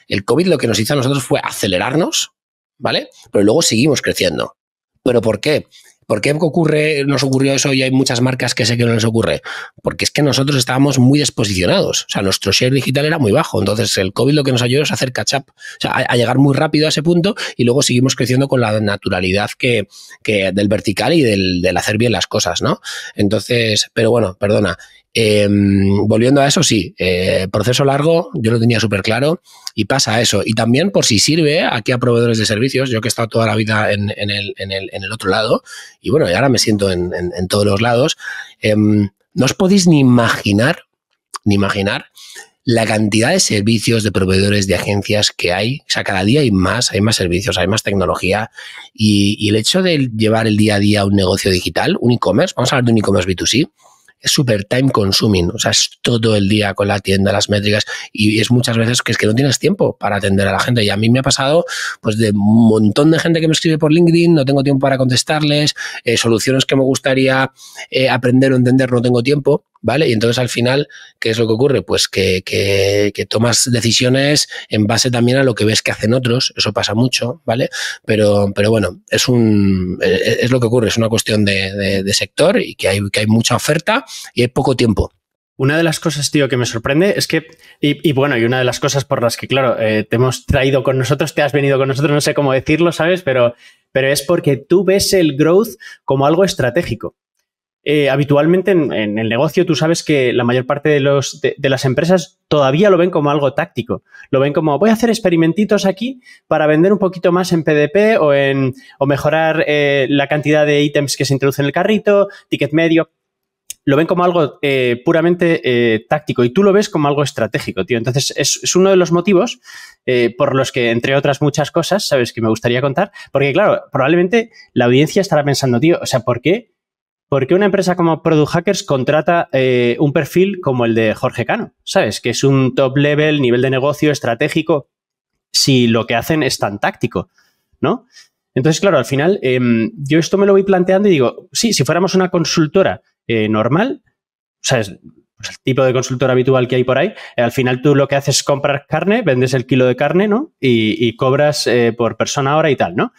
el COVID lo que nos hizo a nosotros fue acelerarnos, ¿vale? Pero luego seguimos creciendo. ¿Pero por qué? ¿Por qué ocurre, nos ocurrió eso y hay muchas marcas que sé que no les ocurre? Porque es que nosotros estábamos muy desposicionados. O sea, nuestro share digital era muy bajo. Entonces, el COVID lo que nos ayudó es hacer catch up. O sea, a, llegar muy rápido a ese punto y luego seguimos creciendo con la naturalidad que, que del vertical y del, del hacer bien las cosas, ¿no? Entonces, pero bueno, perdona. Em, volviendo a eso, sí, eh, proceso largo, yo lo tenía súper claro y pasa eso. Y también por si sirve aquí a proveedores de servicios, yo que he estado toda la vida en, el, otro lado y bueno, y ahora me siento en, todos los lados, em, no os podéis ni imaginar, ni imaginar la cantidad de servicios, de proveedores, de agencias que hay. O sea, cada día hay más, hay más servicios, hay más tecnología. Y, y el hecho de llevar el día a día un negocio digital, un e-commerce, vamos a hablar de un e-commerce B2C, es súper time consuming, o sea, es todo el día con la tienda, las métricas, y es muchas veces que es que no tienes tiempo para atender a la gente. Y a mí me ha pasado, pues, de un montón de gente que me escribe por LinkedIn, no tengo tiempo para contestarles, eh, soluciones que me gustaría eh, aprender o entender, no tengo tiempo, ¿vale? Y entonces al final, ¿qué es lo que ocurre? Pues que, que, tomas decisiones en base también a lo que ves que hacen otros, eso pasa mucho, ¿vale? Pero, pero bueno, es, un, eh, es lo que ocurre, es una cuestión de, sector y que hay, que hay mucha oferta y hay poco tiempo. Una de las cosas, tío, que me sorprende es que, y, bueno, y una de las cosas por las que, claro, eh, te hemos traído con nosotros, te has venido con nosotros, no sé cómo decirlo, ¿sabes? Pero, pero es porque tú ves el growth como algo estratégico. Eh, habitualmente en, el negocio tú sabes que la mayor parte de, las empresas todavía lo ven como algo táctico. Lo ven como voy a hacer experimentitos aquí para vender un poquito más en PDP o, en, mejorar eh, la cantidad de ítems que se introducen en el carrito, ticket medio, lo ven como algo eh, puramente eh, táctico y tú lo ves como algo estratégico, tío. Entonces, es, uno de los motivos eh, por los que, entre otras muchas cosas, ¿sabes? Que me gustaría contar, porque claro, probablemente la audiencia estará pensando, tío, o sea, ¿por qué? ¿Por qué una empresa como Product Hackers contrata un perfil como el de Jorge Cano? ¿Sabes? Que es un top level, nivel de negocio, estratégico, si lo que hacen es tan táctico, ¿no? Entonces, claro, al final, em, yo esto me lo voy planteando y digo, sí, si fuéramos una consultora, eh, normal, o sea, es pues, el tipo de consultor habitual que hay por ahí, eh, al final tú lo que haces es comprar carne, vendes el kilo de carne, ¿no? Y, cobras eh, por persona ahora y tal, ¿no?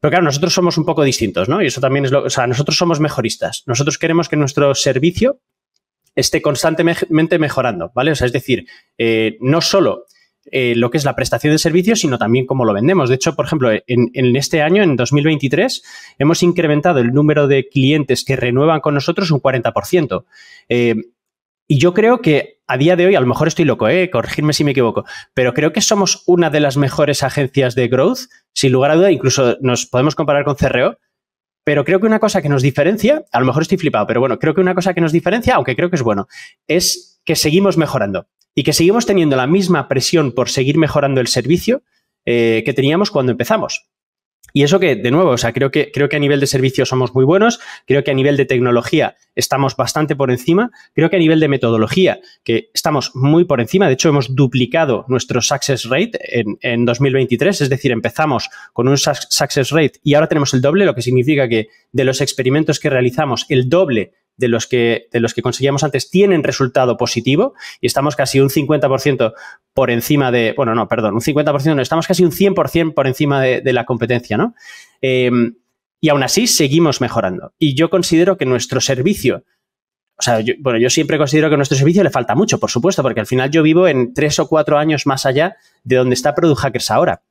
Pero claro, nosotros somos un poco distintos, ¿no? Y eso también es lo, o sea, nosotros somos mejoristas. Nosotros queremos que nuestro servicio esté constantemente mejorando, ¿vale? O sea, es decir, no solo eh, lo que es la prestación de servicios, sino también cómo lo vendemos. De hecho, por ejemplo, en, este año, en 2023, hemos incrementado el número de clientes que renuevan con nosotros un 40%. Eh, y yo creo que a día de hoy, a lo mejor estoy loco, ¿eh? corregirme si me equivoco, pero creo que somos una de las mejores agencias de growth, sin lugar a duda, incluso nos podemos comparar con CRO, e pero creo que una cosa que nos diferencia, a lo mejor estoy flipado, pero bueno, creo que una cosa que nos diferencia, aunque creo que es bueno, es que seguimos mejorando y que seguimos teniendo la misma presión por seguir mejorando el servicio eh, que teníamos cuando empezamos. Y eso que, de nuevo, o sea, creo que, creo que a nivel de servicio somos muy buenos, creo que a nivel de tecnología estamos bastante por encima, creo que a nivel de metodología, que estamos muy por encima, de hecho hemos duplicado nuestro success rate en, en 2023, es decir, empezamos con un success rate y ahora tenemos el doble, lo que significa que de los experimentos que realizamos, el doble de los que, de los que conseguíamos antes tienen resultado positivo y estamos casi un 50% por encima de, bueno, no, perdón, un 50%, no, estamos casi un 100% por encima de, la competencia, ¿no? Em, y aún así seguimos mejorando. Y yo considero que nuestro servicio, o sea, bueno, yo siempre considero que nuestro servicio le falta mucho, por supuesto, porque al final yo vivo en tres o cuatro años más allá de donde está Product Hackers ahora.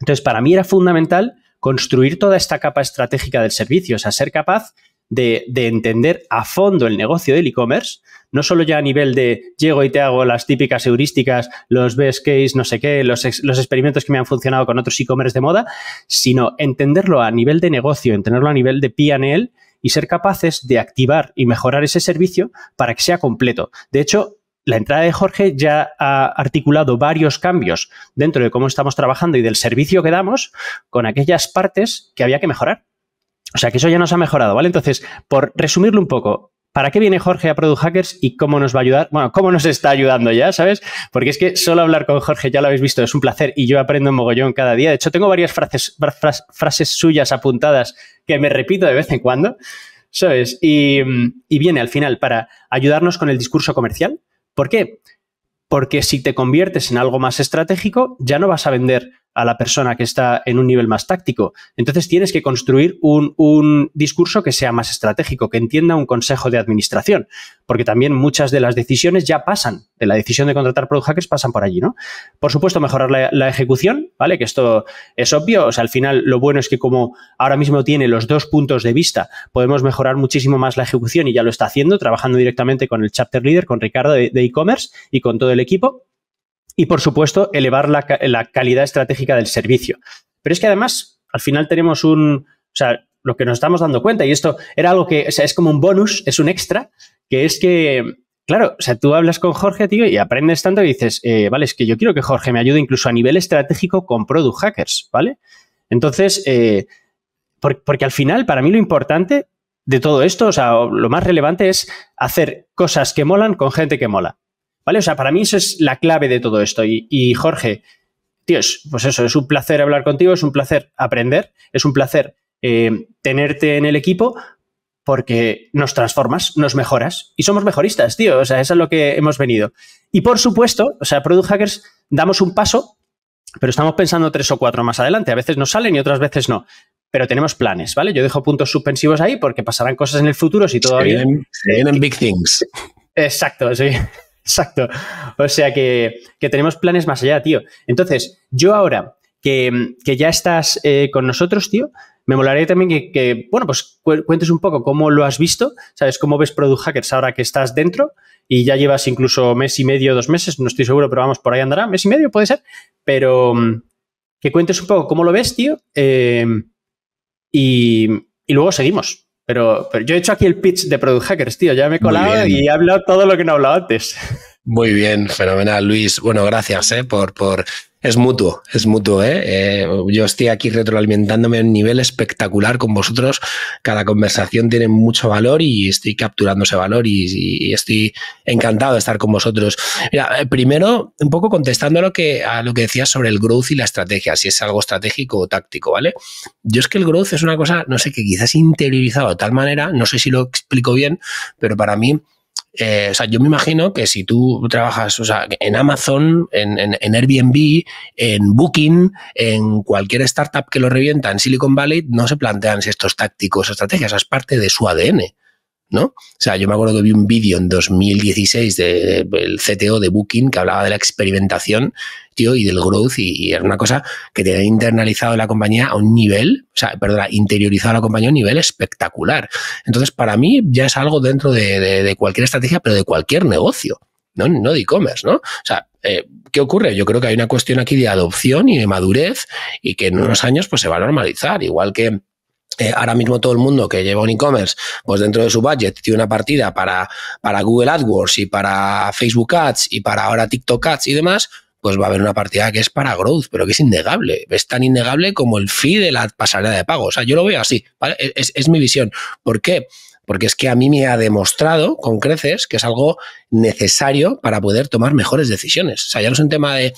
Entonces, para mí era fundamental construir toda esta capa estratégica del servicio, o sea, ser capaz de, entender a fondo el negocio del e-commerce, no solo ya a nivel de llego y te hago las típicas heurísticas, los best case, no sé qué, los, los experimentos que me han funcionado con otros e-commerce de moda, sino entenderlo a nivel de negocio, entenderlo a nivel de P&L y ser capaces de activar y mejorar ese servicio para que sea completo. De hecho, la entrada de Jorge ya ha articulado varios cambios dentro de cómo estamos trabajando y del servicio que damos con aquellas partes que había que mejorar. O sea, que eso ya nos ha mejorado, ¿vale? Entonces, por resumirlo un poco, ¿para qué viene Jorge a Product Hackers y cómo nos va a ayudar? Bueno, cómo nos está ayudando ya, ¿sabes? Porque es que solo hablar con Jorge, ya lo habéis visto, es un placer y yo aprendo un mogollón cada día. De hecho, tengo varias frases, suyas apuntadas que me repito de vez en cuando, ¿sabes? Y, mm, y viene al final para ayudarnos con el discurso comercial. ¿Por qué? Porque si te conviertes en algo más estratégico, ya no vas a vender a la persona que está en un nivel más táctico. Entonces tienes que construir un, discurso que sea más estratégico, que entienda un consejo de administración, porque también muchas de las decisiones ya pasan, de la decisión de contratar product hackers pasan por allí, ¿no? Por supuesto, mejorar la, ejecución, ¿vale? Que esto es obvio, o sea, al final lo bueno es que como ahora mismo tiene los dos puntos de vista, podemos mejorar muchísimo más la ejecución y ya lo está haciendo, trabajando directamente con el chapter leader, con Ricardo de e-commerce y con todo el equipo y, por supuesto, elevar la, la calidad estratégica del servicio. Pero es que además, al final tenemos un, o sea, lo que nos estamos dando cuenta, y esto era algo que, o sea, es como un bonus, es un extra, que es que, claro, o sea, tú hablas con Jorge, tío, y aprendes tanto y dices, eh, vale, es que yo quiero que Jorge me ayude incluso a nivel estratégico con product hackers, ¿vale? Entonces, eh, porque al final, para mí lo importante de todo esto, o sea, lo más relevante es hacer cosas que molan con gente que mola. O sea, para mí eso es la clave de todo esto. Y, Jorge, tíos, pues eso, es un placer hablar contigo, es un placer aprender, es un placer eh, tenerte en el equipo porque nos transformas, nos mejoras y somos mejoristas, tío. O sea, eso es lo que hemos venido. Y por supuesto, o sea, Product Hackers damos un paso, pero estamos pensando tres o cuatro más adelante. A veces nos salen y otras veces no. Pero tenemos planes, ¿vale? Yo dejo puntos suspensivos ahí porque pasarán cosas en el futuro si todo Se vienen, se vienen big things. Exacto, sí. Exacto. O sea que, tenemos planes más allá, tío. Entonces, yo ahora que, ya estás eh, con nosotros, tío, me molaría también que, que, bueno, pues cuentes un poco cómo lo has visto, ¿sabes? ¿Cómo ves Product Hackers ahora que estás dentro? Y ya llevas incluso mes y medio, dos meses, no estoy seguro, pero vamos, por ahí andará, mes y medio puede ser. Pero mm, que cuentes un poco cómo lo ves, tío. Eh, y luego seguimos. Pero, yo he hecho aquí el pitch de Product Hackers, tío. Ya me he colado y he hablado todo lo que no he hablado antes. Muy bien, fenomenal, Luis. Bueno, gracias ¿eh? por es mutuo, es mutuo. ¿eh? ¿eh? yo estoy aquí retroalimentándome a un nivel espectacular con vosotros. Cada conversación tiene mucho valor y estoy capturando ese valor y, estoy encantado de estar con vosotros. Eh, primero, un poco contestando a lo, que, a lo que decías sobre el growth y la estrategia, si es algo estratégico o táctico, ¿vale? Yo es que el growth es una cosa, no sé, que quizás interiorizado de tal manera, no sé si lo explico bien, pero para mí eh, o sea, yo me imagino que si tú trabajas o sea, en Amazon, en, Airbnb, en Booking, en cualquier startup que lo revienta en Silicon Valley, no se plantean si estos tácticos o estrategias son es parte de su ADN. ¿no? O sea, yo me acuerdo que vi un vídeo en 2016 del CTO de Booking que hablaba de la experimentación, tío, y del growth, y, era una cosa que tenía internalizado la compañía a un nivel, o sea, perdona, interiorizado la compañía a un nivel espectacular. Entonces, para mí ya es algo dentro de, cualquier estrategia, pero de cualquier negocio, no, no de e-commerce, ¿no? O sea, eh, ¿qué ocurre? Yo creo que hay una cuestión aquí de adopción y de madurez y que en unos años pues se va a normalizar, igual que eh, ahora mismo todo el mundo que lleva un e-commerce, pues dentro de su budget tiene una partida para, para Google AdWords y para Facebook Ads y para ahora TikTok Ads y demás, pues va a haber una partida que es para growth, pero que es innegable. Es tan innegable como el fee de la pasarela de pago. O sea, yo lo veo así, e-, es, es mi visión. ¿Por qué? porque es que a mí me ha demostrado con creces que es algo necesario para poder tomar mejores decisiones. O sea, ya no es un tema de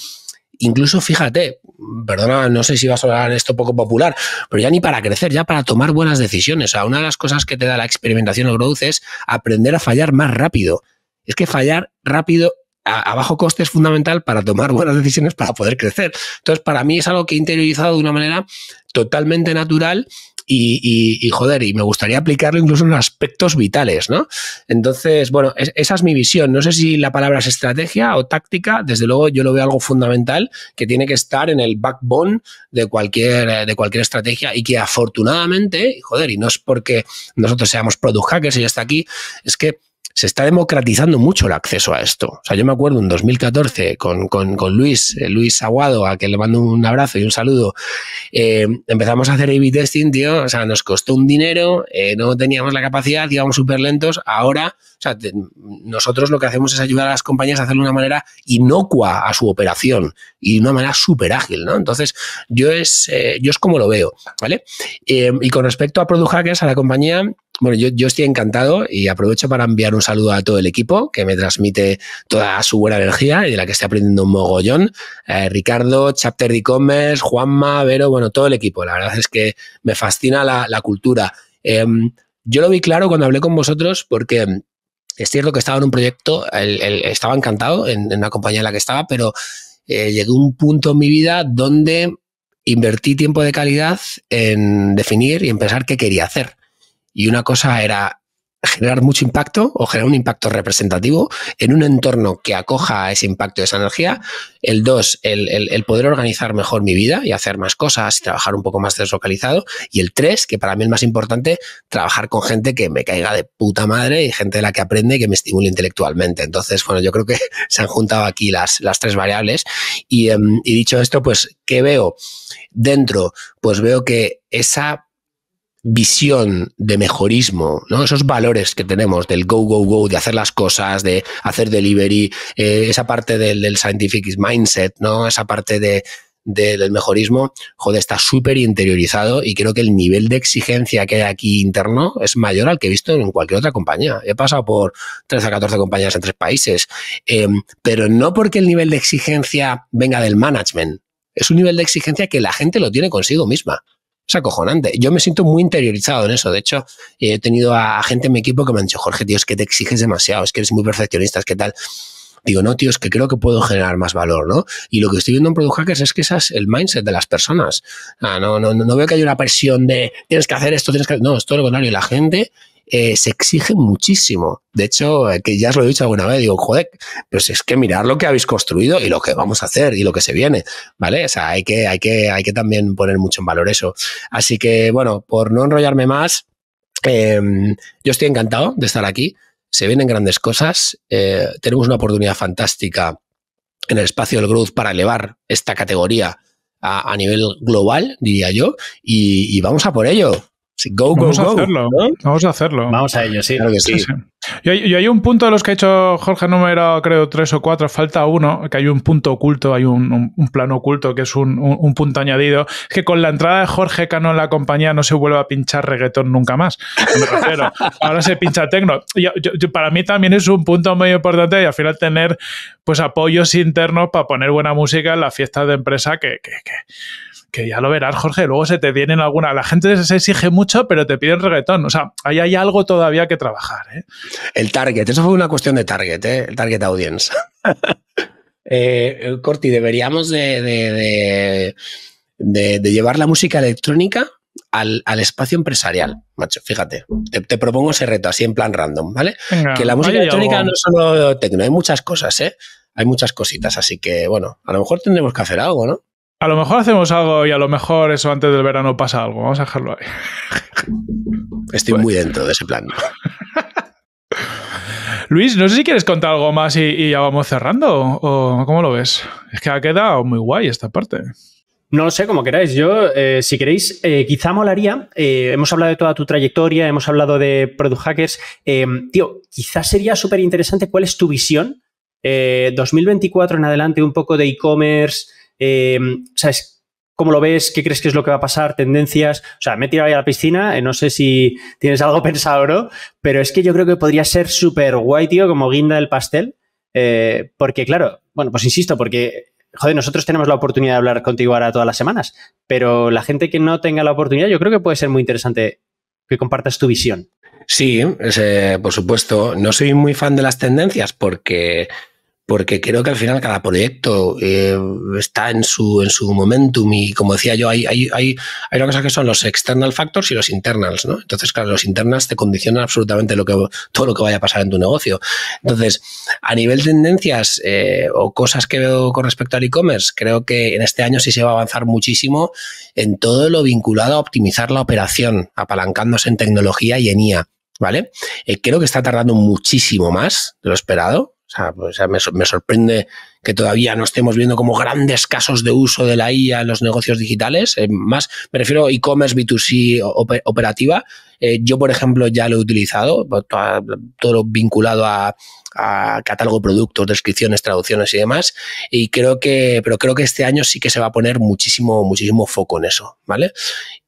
incluso fíjate, perdona, no sé si vas a sonar esto poco popular, pero ya ni para crecer, ya para tomar buenas decisiones. O sea, una de las cosas que te da la experimentación o produce es aprender a fallar más rápido. Es que fallar rápido a, a, bajo coste es fundamental para tomar buenas decisiones para poder crecer. Entonces, para mí es algo que he interiorizado de una manera totalmente natural y, joder, y me gustaría aplicarlo incluso en aspectos vitales, ¿no? Entonces, bueno, esa es mi visión. No sé si la palabra es estrategia o táctica, desde luego yo lo veo algo fundamental que tiene que estar en el backbone de cualquier, eh, de cualquier estrategia y que afortunadamente, joder, y no es porque nosotros seamos product hackers y ya está aquí, es que se está democratizando mucho el acceso a esto. O sea, yo me acuerdo en 2014 con, Luis, eh, Luis Aguado, a quien le mando un abrazo y un saludo, eh, empezamos a hacer A-B testing, tío, o sea, nos costó un dinero, eh, no teníamos la capacidad, íbamos súper lentos, ahora o sea, nosotros lo que hacemos es ayudar a las compañías a hacerlo de una manera inocua a su operación y de una manera súper ágil, ¿no? Entonces, yo es, eh, yo es como lo veo, ¿vale? Eh, y con respecto a Product Hackers, a la compañía, bueno, yo, estoy encantado y aprovecho para enviar un saludo a todo el equipo que me transmite toda su buena energía y de la que estoy aprendiendo un mogollón. Eh, Ricardo, Chapter de Commerce, Juanma, Vero, bueno, todo el equipo. La verdad es que me fascina la, cultura. Em, yo lo vi claro cuando hablé con vosotros porque es cierto que estaba en un proyecto, estaba encantado en, la una compañía en la que estaba, pero eh, llegó llegué a un punto en mi vida donde invertí tiempo de calidad en definir y en pensar qué quería hacer. Y una cosa era generar mucho impacto o generar un impacto representativo en un entorno que acoja ese impacto, esa energía. El dos, el, poder organizar mejor mi vida y hacer más cosas y trabajar un poco más deslocalizado. Y el tres, que para mí es más importante, trabajar con gente que me caiga de puta madre y gente de la que aprende y que me estimule intelectualmente. Entonces, bueno, yo creo que se han juntado aquí las, las tres variables. Y, em, y dicho esto, pues, ¿qué veo? Dentro, pues veo que esa visión de mejorismo, ¿no? esos valores que tenemos del go, go, go, de hacer las cosas, de hacer delivery, eh, esa parte del, scientific mindset, ¿no? esa parte del mejorismo, joder, está súper interiorizado y creo que el nivel de exigencia que hay aquí interno es mayor al que he visto en cualquier otra compañía. He pasado por 13 a 14 compañías en tres países, em, pero no porque el nivel de exigencia venga del management, es un nivel de exigencia que la gente lo tiene consigo misma es acojonante. Yo me siento muy interiorizado en eso. De hecho, he tenido a, gente en mi equipo que me han dicho, Jorge, tío, es que te exiges demasiado, es que eres muy perfeccionista, es que tal. Digo, no, tío, es que creo que puedo generar más valor, ¿no? Y lo que estoy viendo en Product Hackers es que ese es el mindset de las personas. Ah, no, veo que haya una presión de tienes que hacer esto, tienes que. No, es todo lo contrario. La gente eh, se exige muchísimo. De hecho, eh, que ya os lo he dicho alguna vez, digo, joder, pues es que mirar lo que habéis construido y lo que vamos a hacer y lo que se viene, ¿vale? O sea, hay que, hay que, hay que también poner mucho en valor eso. Así que, bueno, por no enrollarme más, em, yo estoy encantado de estar aquí. Se vienen grandes cosas. Eh, tenemos una oportunidad fantástica en el espacio del Growth para elevar esta categoría a, nivel global, diría yo, y vamos a por ello. Vamos a hacerlo. Vamos a hacerlo. Vamos a ello, sí. que Y, hay, un punto de los que ha hecho Jorge número, creo, tres o cuatro, falta uno, que hay un punto oculto, hay un, plano oculto que es un, punto añadido. Es que con la entrada de Jorge Cano en la compañía no se vuelve a pinchar reggaetón nunca más. Me refiero. Ahora se pincha tecno. para mí también es un punto muy importante y al final tener pues apoyos internos para poner buena música en las fiestas de empresa que, que que ya lo verás, Jorge, luego se te vienen alguna. La gente se exige mucho, pero te piden reggaetón. O sea, ahí hay algo todavía que trabajar. ¿eh? El target, eso fue una cuestión de target, ¿eh? el target audience. Eh, Corti, deberíamos de, llevar la música electrónica al, espacio empresarial, macho, fíjate. Te, propongo ese reto así en plan random, ¿vale? que la música electrónica no es solo técnica, hay muchas cosas, ¿eh? Hay muchas cositas, así que bueno, a lo mejor tendremos que hacer algo, ¿no? A lo mejor hacemos algo y a lo mejor eso antes del verano pasa algo. Vamos a dejarlo ahí. Estoy muy dentro de ese plan. Luis, no sé si quieres contar algo más y, ya vamos cerrando. O, ¿Cómo lo ves? Es que ha quedado muy guay esta parte. No sé, como queráis. Yo, eh, si queréis, eh, quizá molaría. Eh, hemos hablado de toda tu trayectoria, hemos hablado de Product Hackers. tío, quizás sería súper interesante cuál es tu visión 2024 en adelante, un poco de e-commerce. Em, ¿Sabes? ¿Cómo lo ves? ¿Qué crees que es lo que va a pasar? ¿Tendencias? O sea, me he tirado a la piscina, eh, no sé si tienes algo pensado o no, pero es que yo creo que podría ser súper guay, tío, como guinda del pastel, eh, porque claro, bueno, pues insisto, porque, joder, nosotros tenemos la oportunidad de hablar contigo ahora todas las semanas, pero la gente que no tenga la oportunidad, yo creo que puede ser muy interesante que compartas tu visión. Sí, por supuesto. No soy muy fan de las tendencias porque porque creo que al final cada proyecto eh, está en su, en su momentum y como decía yo, hay, hay, hay, hay, una cosa que son los external factors y los internals, ¿no? Entonces, claro, los internals te condicionan absolutamente lo que, todo lo que vaya a pasar en tu negocio. Entonces, a nivel tendencias eh, o cosas que veo con respecto al e-commerce, creo que en este año sí se va a avanzar muchísimo en todo lo vinculado a optimizar la operación, apalancándose en tecnología y en IA. ¿Vale? Eh, creo que está tardando muchísimo más de lo esperado o sea, me, sorprende que todavía no estemos viendo como grandes casos de uso de la IA en los negocios digitales. Eh, más, me refiero a e-commerce, B2C, operativa. Eh, yo, por ejemplo, ya lo he utilizado, pues, todo, vinculado a, catálogo de productos, descripciones, traducciones y demás. Y creo que, pero creo que este año sí que se va a poner muchísimo, muchísimo foco en eso, ¿vale?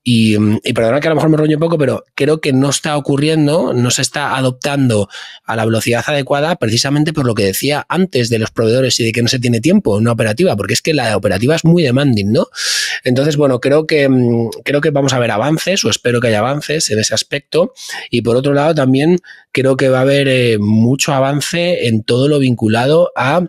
Mm, y, perdona que a lo mejor me roño un poco, pero creo que no está ocurriendo, no se está adoptando a la velocidad adecuada precisamente por lo que decía antes de los proveedores y de que no se tiene tiempo en una operativa, porque es que la operativa es muy demanding, ¿no? Entonces, bueno, creo que, mm, creo que vamos a ver avances o espero que haya avances en ese aspecto. Y por otro lado, también creo que va a haber eh, mucho avance en todo lo vinculado a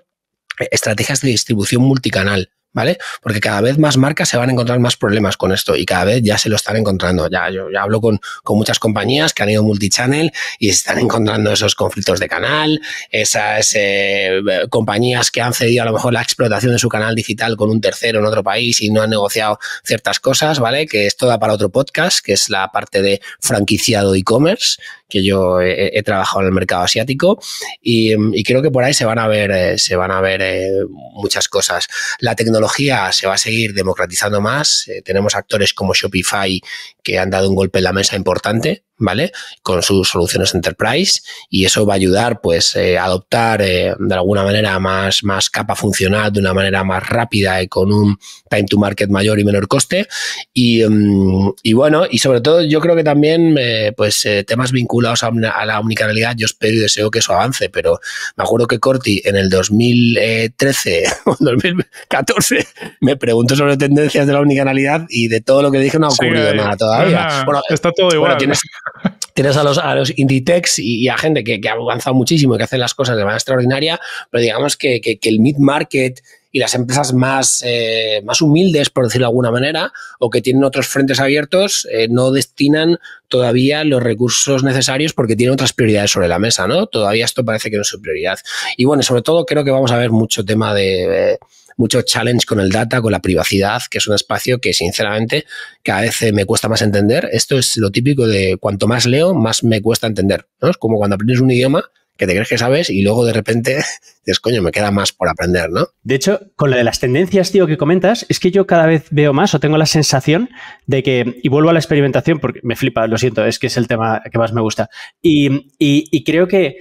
estrategias de distribución multicanal. ¿vale? Porque cada vez más marcas se van a encontrar más problemas con esto y cada vez ya se lo están encontrando. Ya yo ya hablo con, muchas compañías que han ido multichannel y están encontrando esos conflictos de canal, esas eh, compañías que han cedido a lo mejor la explotación de su canal digital con un tercero en otro país y no han negociado ciertas cosas, ¿vale? Que es toda para otro podcast, que es la parte de franquiciado e-commerce que yo he, trabajado en el mercado asiático mm, y, creo que por ahí se van a ver, eh, se van a ver eh, muchas cosas. La tecnología se va a seguir democratizando más. Eh, tenemos actores como Shopify que han dado un golpe en la mesa importante ¿vale? Con sus soluciones enterprise y eso va a ayudar pues eh, a adoptar eh, de alguna manera más, más capa funcional, de una manera más rápida y con un time to market mayor y menor coste. Y, mm, bueno, y sobre todo yo creo que también eh, pues temas vinculados a, la omnicanalidad, yo espero y deseo que eso avance, pero me acuerdo que Corti en el 2013 o 2014 me preguntó sobre tendencias de la omnicanalidad y de todo lo que dije no ha ocurrido nada todavía. está todo igual. tienes a los, a los Inditex y, a gente que, ha avanzado muchísimo y que hacen las cosas de manera extraordinaria, pero digamos que, el mid-market y las empresas más, eh, más humildes, por decirlo de alguna manera, o que tienen otros frentes abiertos, eh, no destinan todavía los recursos necesarios porque tienen otras prioridades sobre la mesa, ¿no? Todavía esto parece que no es su prioridad. Y bueno, sobre todo creo que vamos a ver mucho tema de eh, mucho challenge con el data, con la privacidad, que es un espacio que sinceramente cada vez eh, me cuesta más entender. Esto es lo típico de cuanto más leo, más me cuesta entender. ¿no? Es como cuando aprendes un idioma que te crees que sabes y luego de repente dices, coño, me queda más por aprender, ¿no? De hecho, con lo de las tendencias, tío, que comentas, es que yo cada vez veo más o tengo la sensación de que, y vuelvo a la experimentación porque me flipa, lo siento, es que es el tema que más me gusta, y, y creo que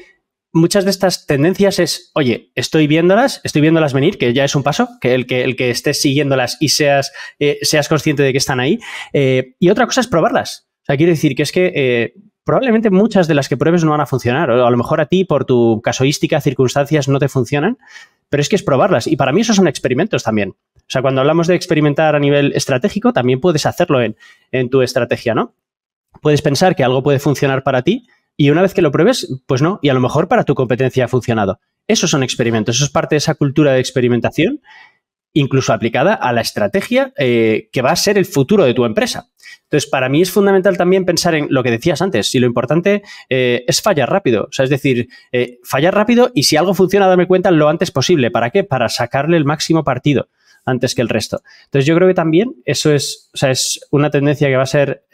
muchas de estas tendencias es, oye, estoy viéndolas, estoy viéndolas venir, que ya es un paso, que el que, el que estés siguiéndolas y seas, eh, seas consciente de que están ahí. Eh, y otra cosa es probarlas. O sea, quiero decir que es que eh, probablemente muchas de las que pruebes no van a funcionar. O a lo mejor a ti, por tu casoística circunstancias, no te funcionan, pero es que es probarlas. Y para mí esos son experimentos también. O sea, cuando hablamos de experimentar a nivel estratégico, también puedes hacerlo en, en tu estrategia, ¿no? Puedes pensar que algo puede funcionar para ti y una vez que lo pruebes, pues no, y a lo mejor para tu competencia ha funcionado. Esos son experimentos, eso es parte de esa cultura de experimentación, incluso aplicada a la estrategia eh, que va a ser el futuro de tu empresa. Entonces, para mí es fundamental también pensar en lo que decías antes, Y lo importante eh, es fallar rápido, o sea, es decir, eh, fallar rápido y si algo funciona, darme cuenta lo antes posible. ¿Para qué? Para sacarle el máximo partido antes que el resto. Entonces, yo creo que también eso es, es una tendencia que va a ser,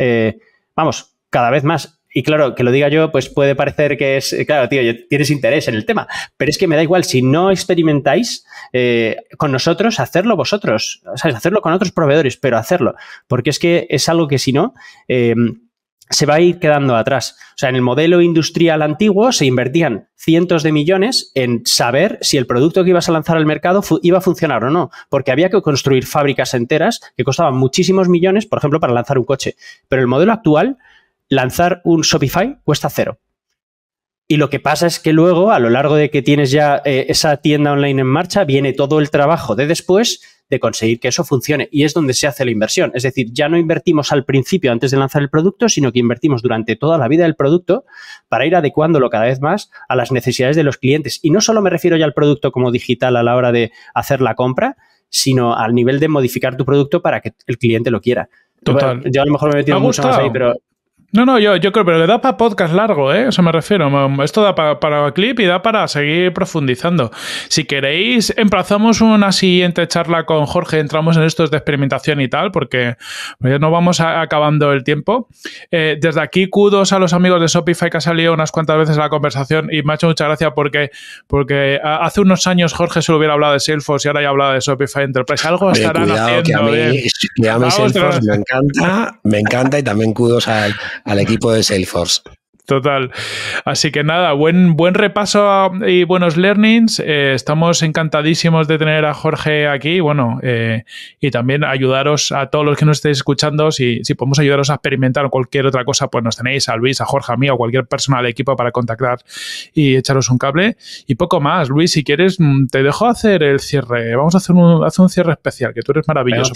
vamos, cada vez más y claro, que lo diga yo, pues puede parecer que es, claro, tío, tienes interés en el tema, pero es que me da igual si no experimentáis eh, con nosotros, hacerlo vosotros, ¿sabes? hacerlo con otros proveedores, pero hacerlo, porque es que es algo que si no... Em, se va a ir quedando atrás. O sea, en el modelo industrial antiguo se invertían cientos de millones en saber si el producto que ibas a lanzar al mercado iba a funcionar o no, porque había que construir fábricas enteras que costaban muchísimos millones, por ejemplo, para lanzar un coche. Pero el modelo actual lanzar un Shopify cuesta cero. Y lo que pasa es que luego, a lo largo de que tienes ya eh, esa tienda online en marcha, viene todo el trabajo de después de conseguir que eso funcione. Y es donde se hace la inversión. Es decir, ya no invertimos al principio antes de lanzar el producto, sino que invertimos durante toda la vida del producto para ir adecuándolo cada vez más a las necesidades de los clientes. Y no solo me refiero ya al producto como digital a la hora de hacer la compra, sino al nivel de modificar tu producto para que el cliente lo quiera. Total. yo a lo mejor me he metido mucho más ahí, pero no, no, yo, yo creo, pero le da para podcast largo, ¿eh? Eso me refiero. Esto da para, para clip y da para seguir profundizando. Si queréis, emplazamos una siguiente charla con Jorge, entramos en estos de experimentación y tal, porque pues, no vamos acabando el tiempo. Eh, desde aquí, kudos a los amigos de Shopify que ha salido unas cuantas veces la conversación y me ha hecho mucha gracia porque, porque hace unos años Jorge se lo hubiera hablado de Salesforce y ahora ya hablado de Shopify Enterprise. Algo haciendo. a mí, ¿eh? que a mí me encanta, me encanta y también kudos a al equipo de Salesforce. Total. Así que nada, buen, buen repaso y buenos learnings. Eh, estamos encantadísimos de tener a Jorge aquí. Bueno, eh, y también ayudaros a todos los que nos estéis escuchando. Si, si podemos ayudaros a experimentar cualquier otra cosa, pues nos tenéis a Luis, a Jorge, a mí o cualquier persona del equipo para contactar y echaros un cable. Y poco más. Luis, si quieres, mm, te dejo hacer el cierre. Vamos a hacer un, un cierre especial, que tú eres maravilloso.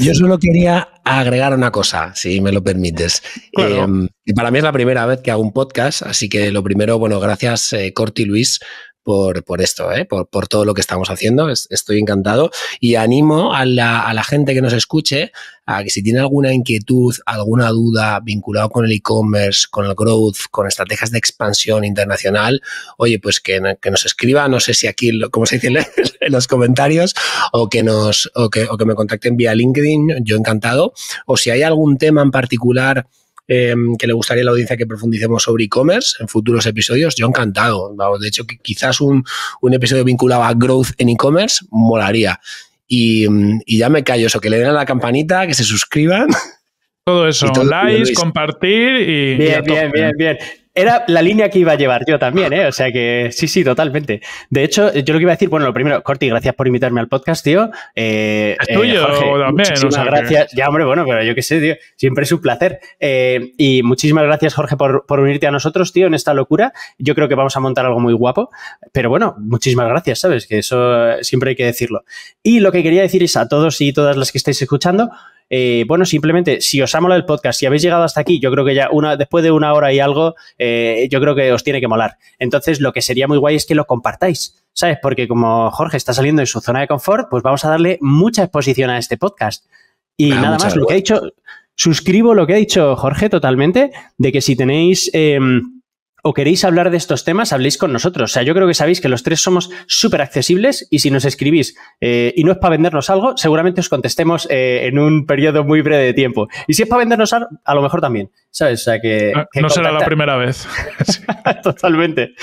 Yo solo quería agregar una cosa, si me lo permites. Eh, y para mí es la primera vez que hago un podcast, así que lo primero, bueno, gracias eh, Corti Luis por, por, esto, ¿eh? por, por, todo lo que estamos haciendo. estoy encantado y animo a la, a la, gente que nos escuche a que si tiene alguna inquietud, alguna duda vinculada con el e-commerce, con el growth, con estrategias de expansión internacional, oye, pues que, que nos escriba, no sé si aquí, como se dice en los comentarios, o que, nos, o que, o que me contacten vía LinkedIn, yo encantado. O si hay algún tema en particular Em, que le gustaría a la audiencia que profundicemos sobre e-commerce en futuros episodios, yo encantado. de hecho, quizás un, episodio vinculado a growth en e-commerce molaría. Mm, y, ya me callo eso, que le den a la campanita, que se suscriban. Todo eso, likes, compartir y... Bien, bien, ¿eh? bien, bien. Era la línea que iba a llevar yo también, ¿eh? O sea que sí, sí, totalmente. De hecho, yo lo que iba a decir, bueno, lo primero, Corti, gracias por invitarme al podcast, tío. Eh, es eh, tuyo, también. gracias. Ya, hombre, bueno, pero yo qué sé, tío. Siempre es un placer. Eh, y muchísimas gracias, Jorge, por, por, unirte a nosotros, tío, en esta locura. Yo creo que vamos a montar algo muy guapo. Pero bueno, muchísimas gracias, ¿sabes? Que eso siempre hay que decirlo. Y lo que quería decir es a todos y todas las que estáis escuchando, eh, bueno, simplemente, si os ha molado el podcast, si habéis llegado hasta aquí, yo creo que ya una, después de una hora y algo, eh, yo creo que os tiene que molar. Entonces, lo que sería muy guay es que lo compartáis. ¿Sabes? Porque como Jorge está saliendo de su zona de confort, pues vamos a darle mucha exposición a este podcast. Y ah, nada más, lo que ha dicho, suscribo lo que ha dicho Jorge totalmente, de que si tenéis em, o queréis hablar de estos temas, habléis con nosotros. O sea, yo creo que sabéis que los tres somos súper accesibles y si nos escribís eh, y no es para vendernos algo, seguramente os contestemos eh, en un periodo muy breve de tiempo. Y si es para vendernos algo, a lo mejor también, ¿sabes? O sea, que... Ah, no será la primera vez. Totalmente.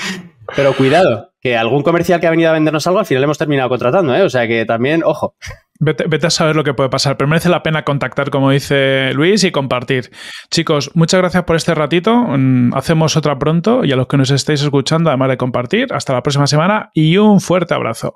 Pero cuidado, que algún comercial que ha venido a vendernos algo al final hemos terminado contratando, ¿eh? O sea que también, ojo. Vete, vete, a saber lo que puede pasar, pero merece la pena contactar, como dice Luis, y compartir. Chicos, muchas gracias por este ratito. Mm, hacemos otra pronto y a los que nos estéis escuchando, además de compartir, hasta la próxima semana y un fuerte abrazo.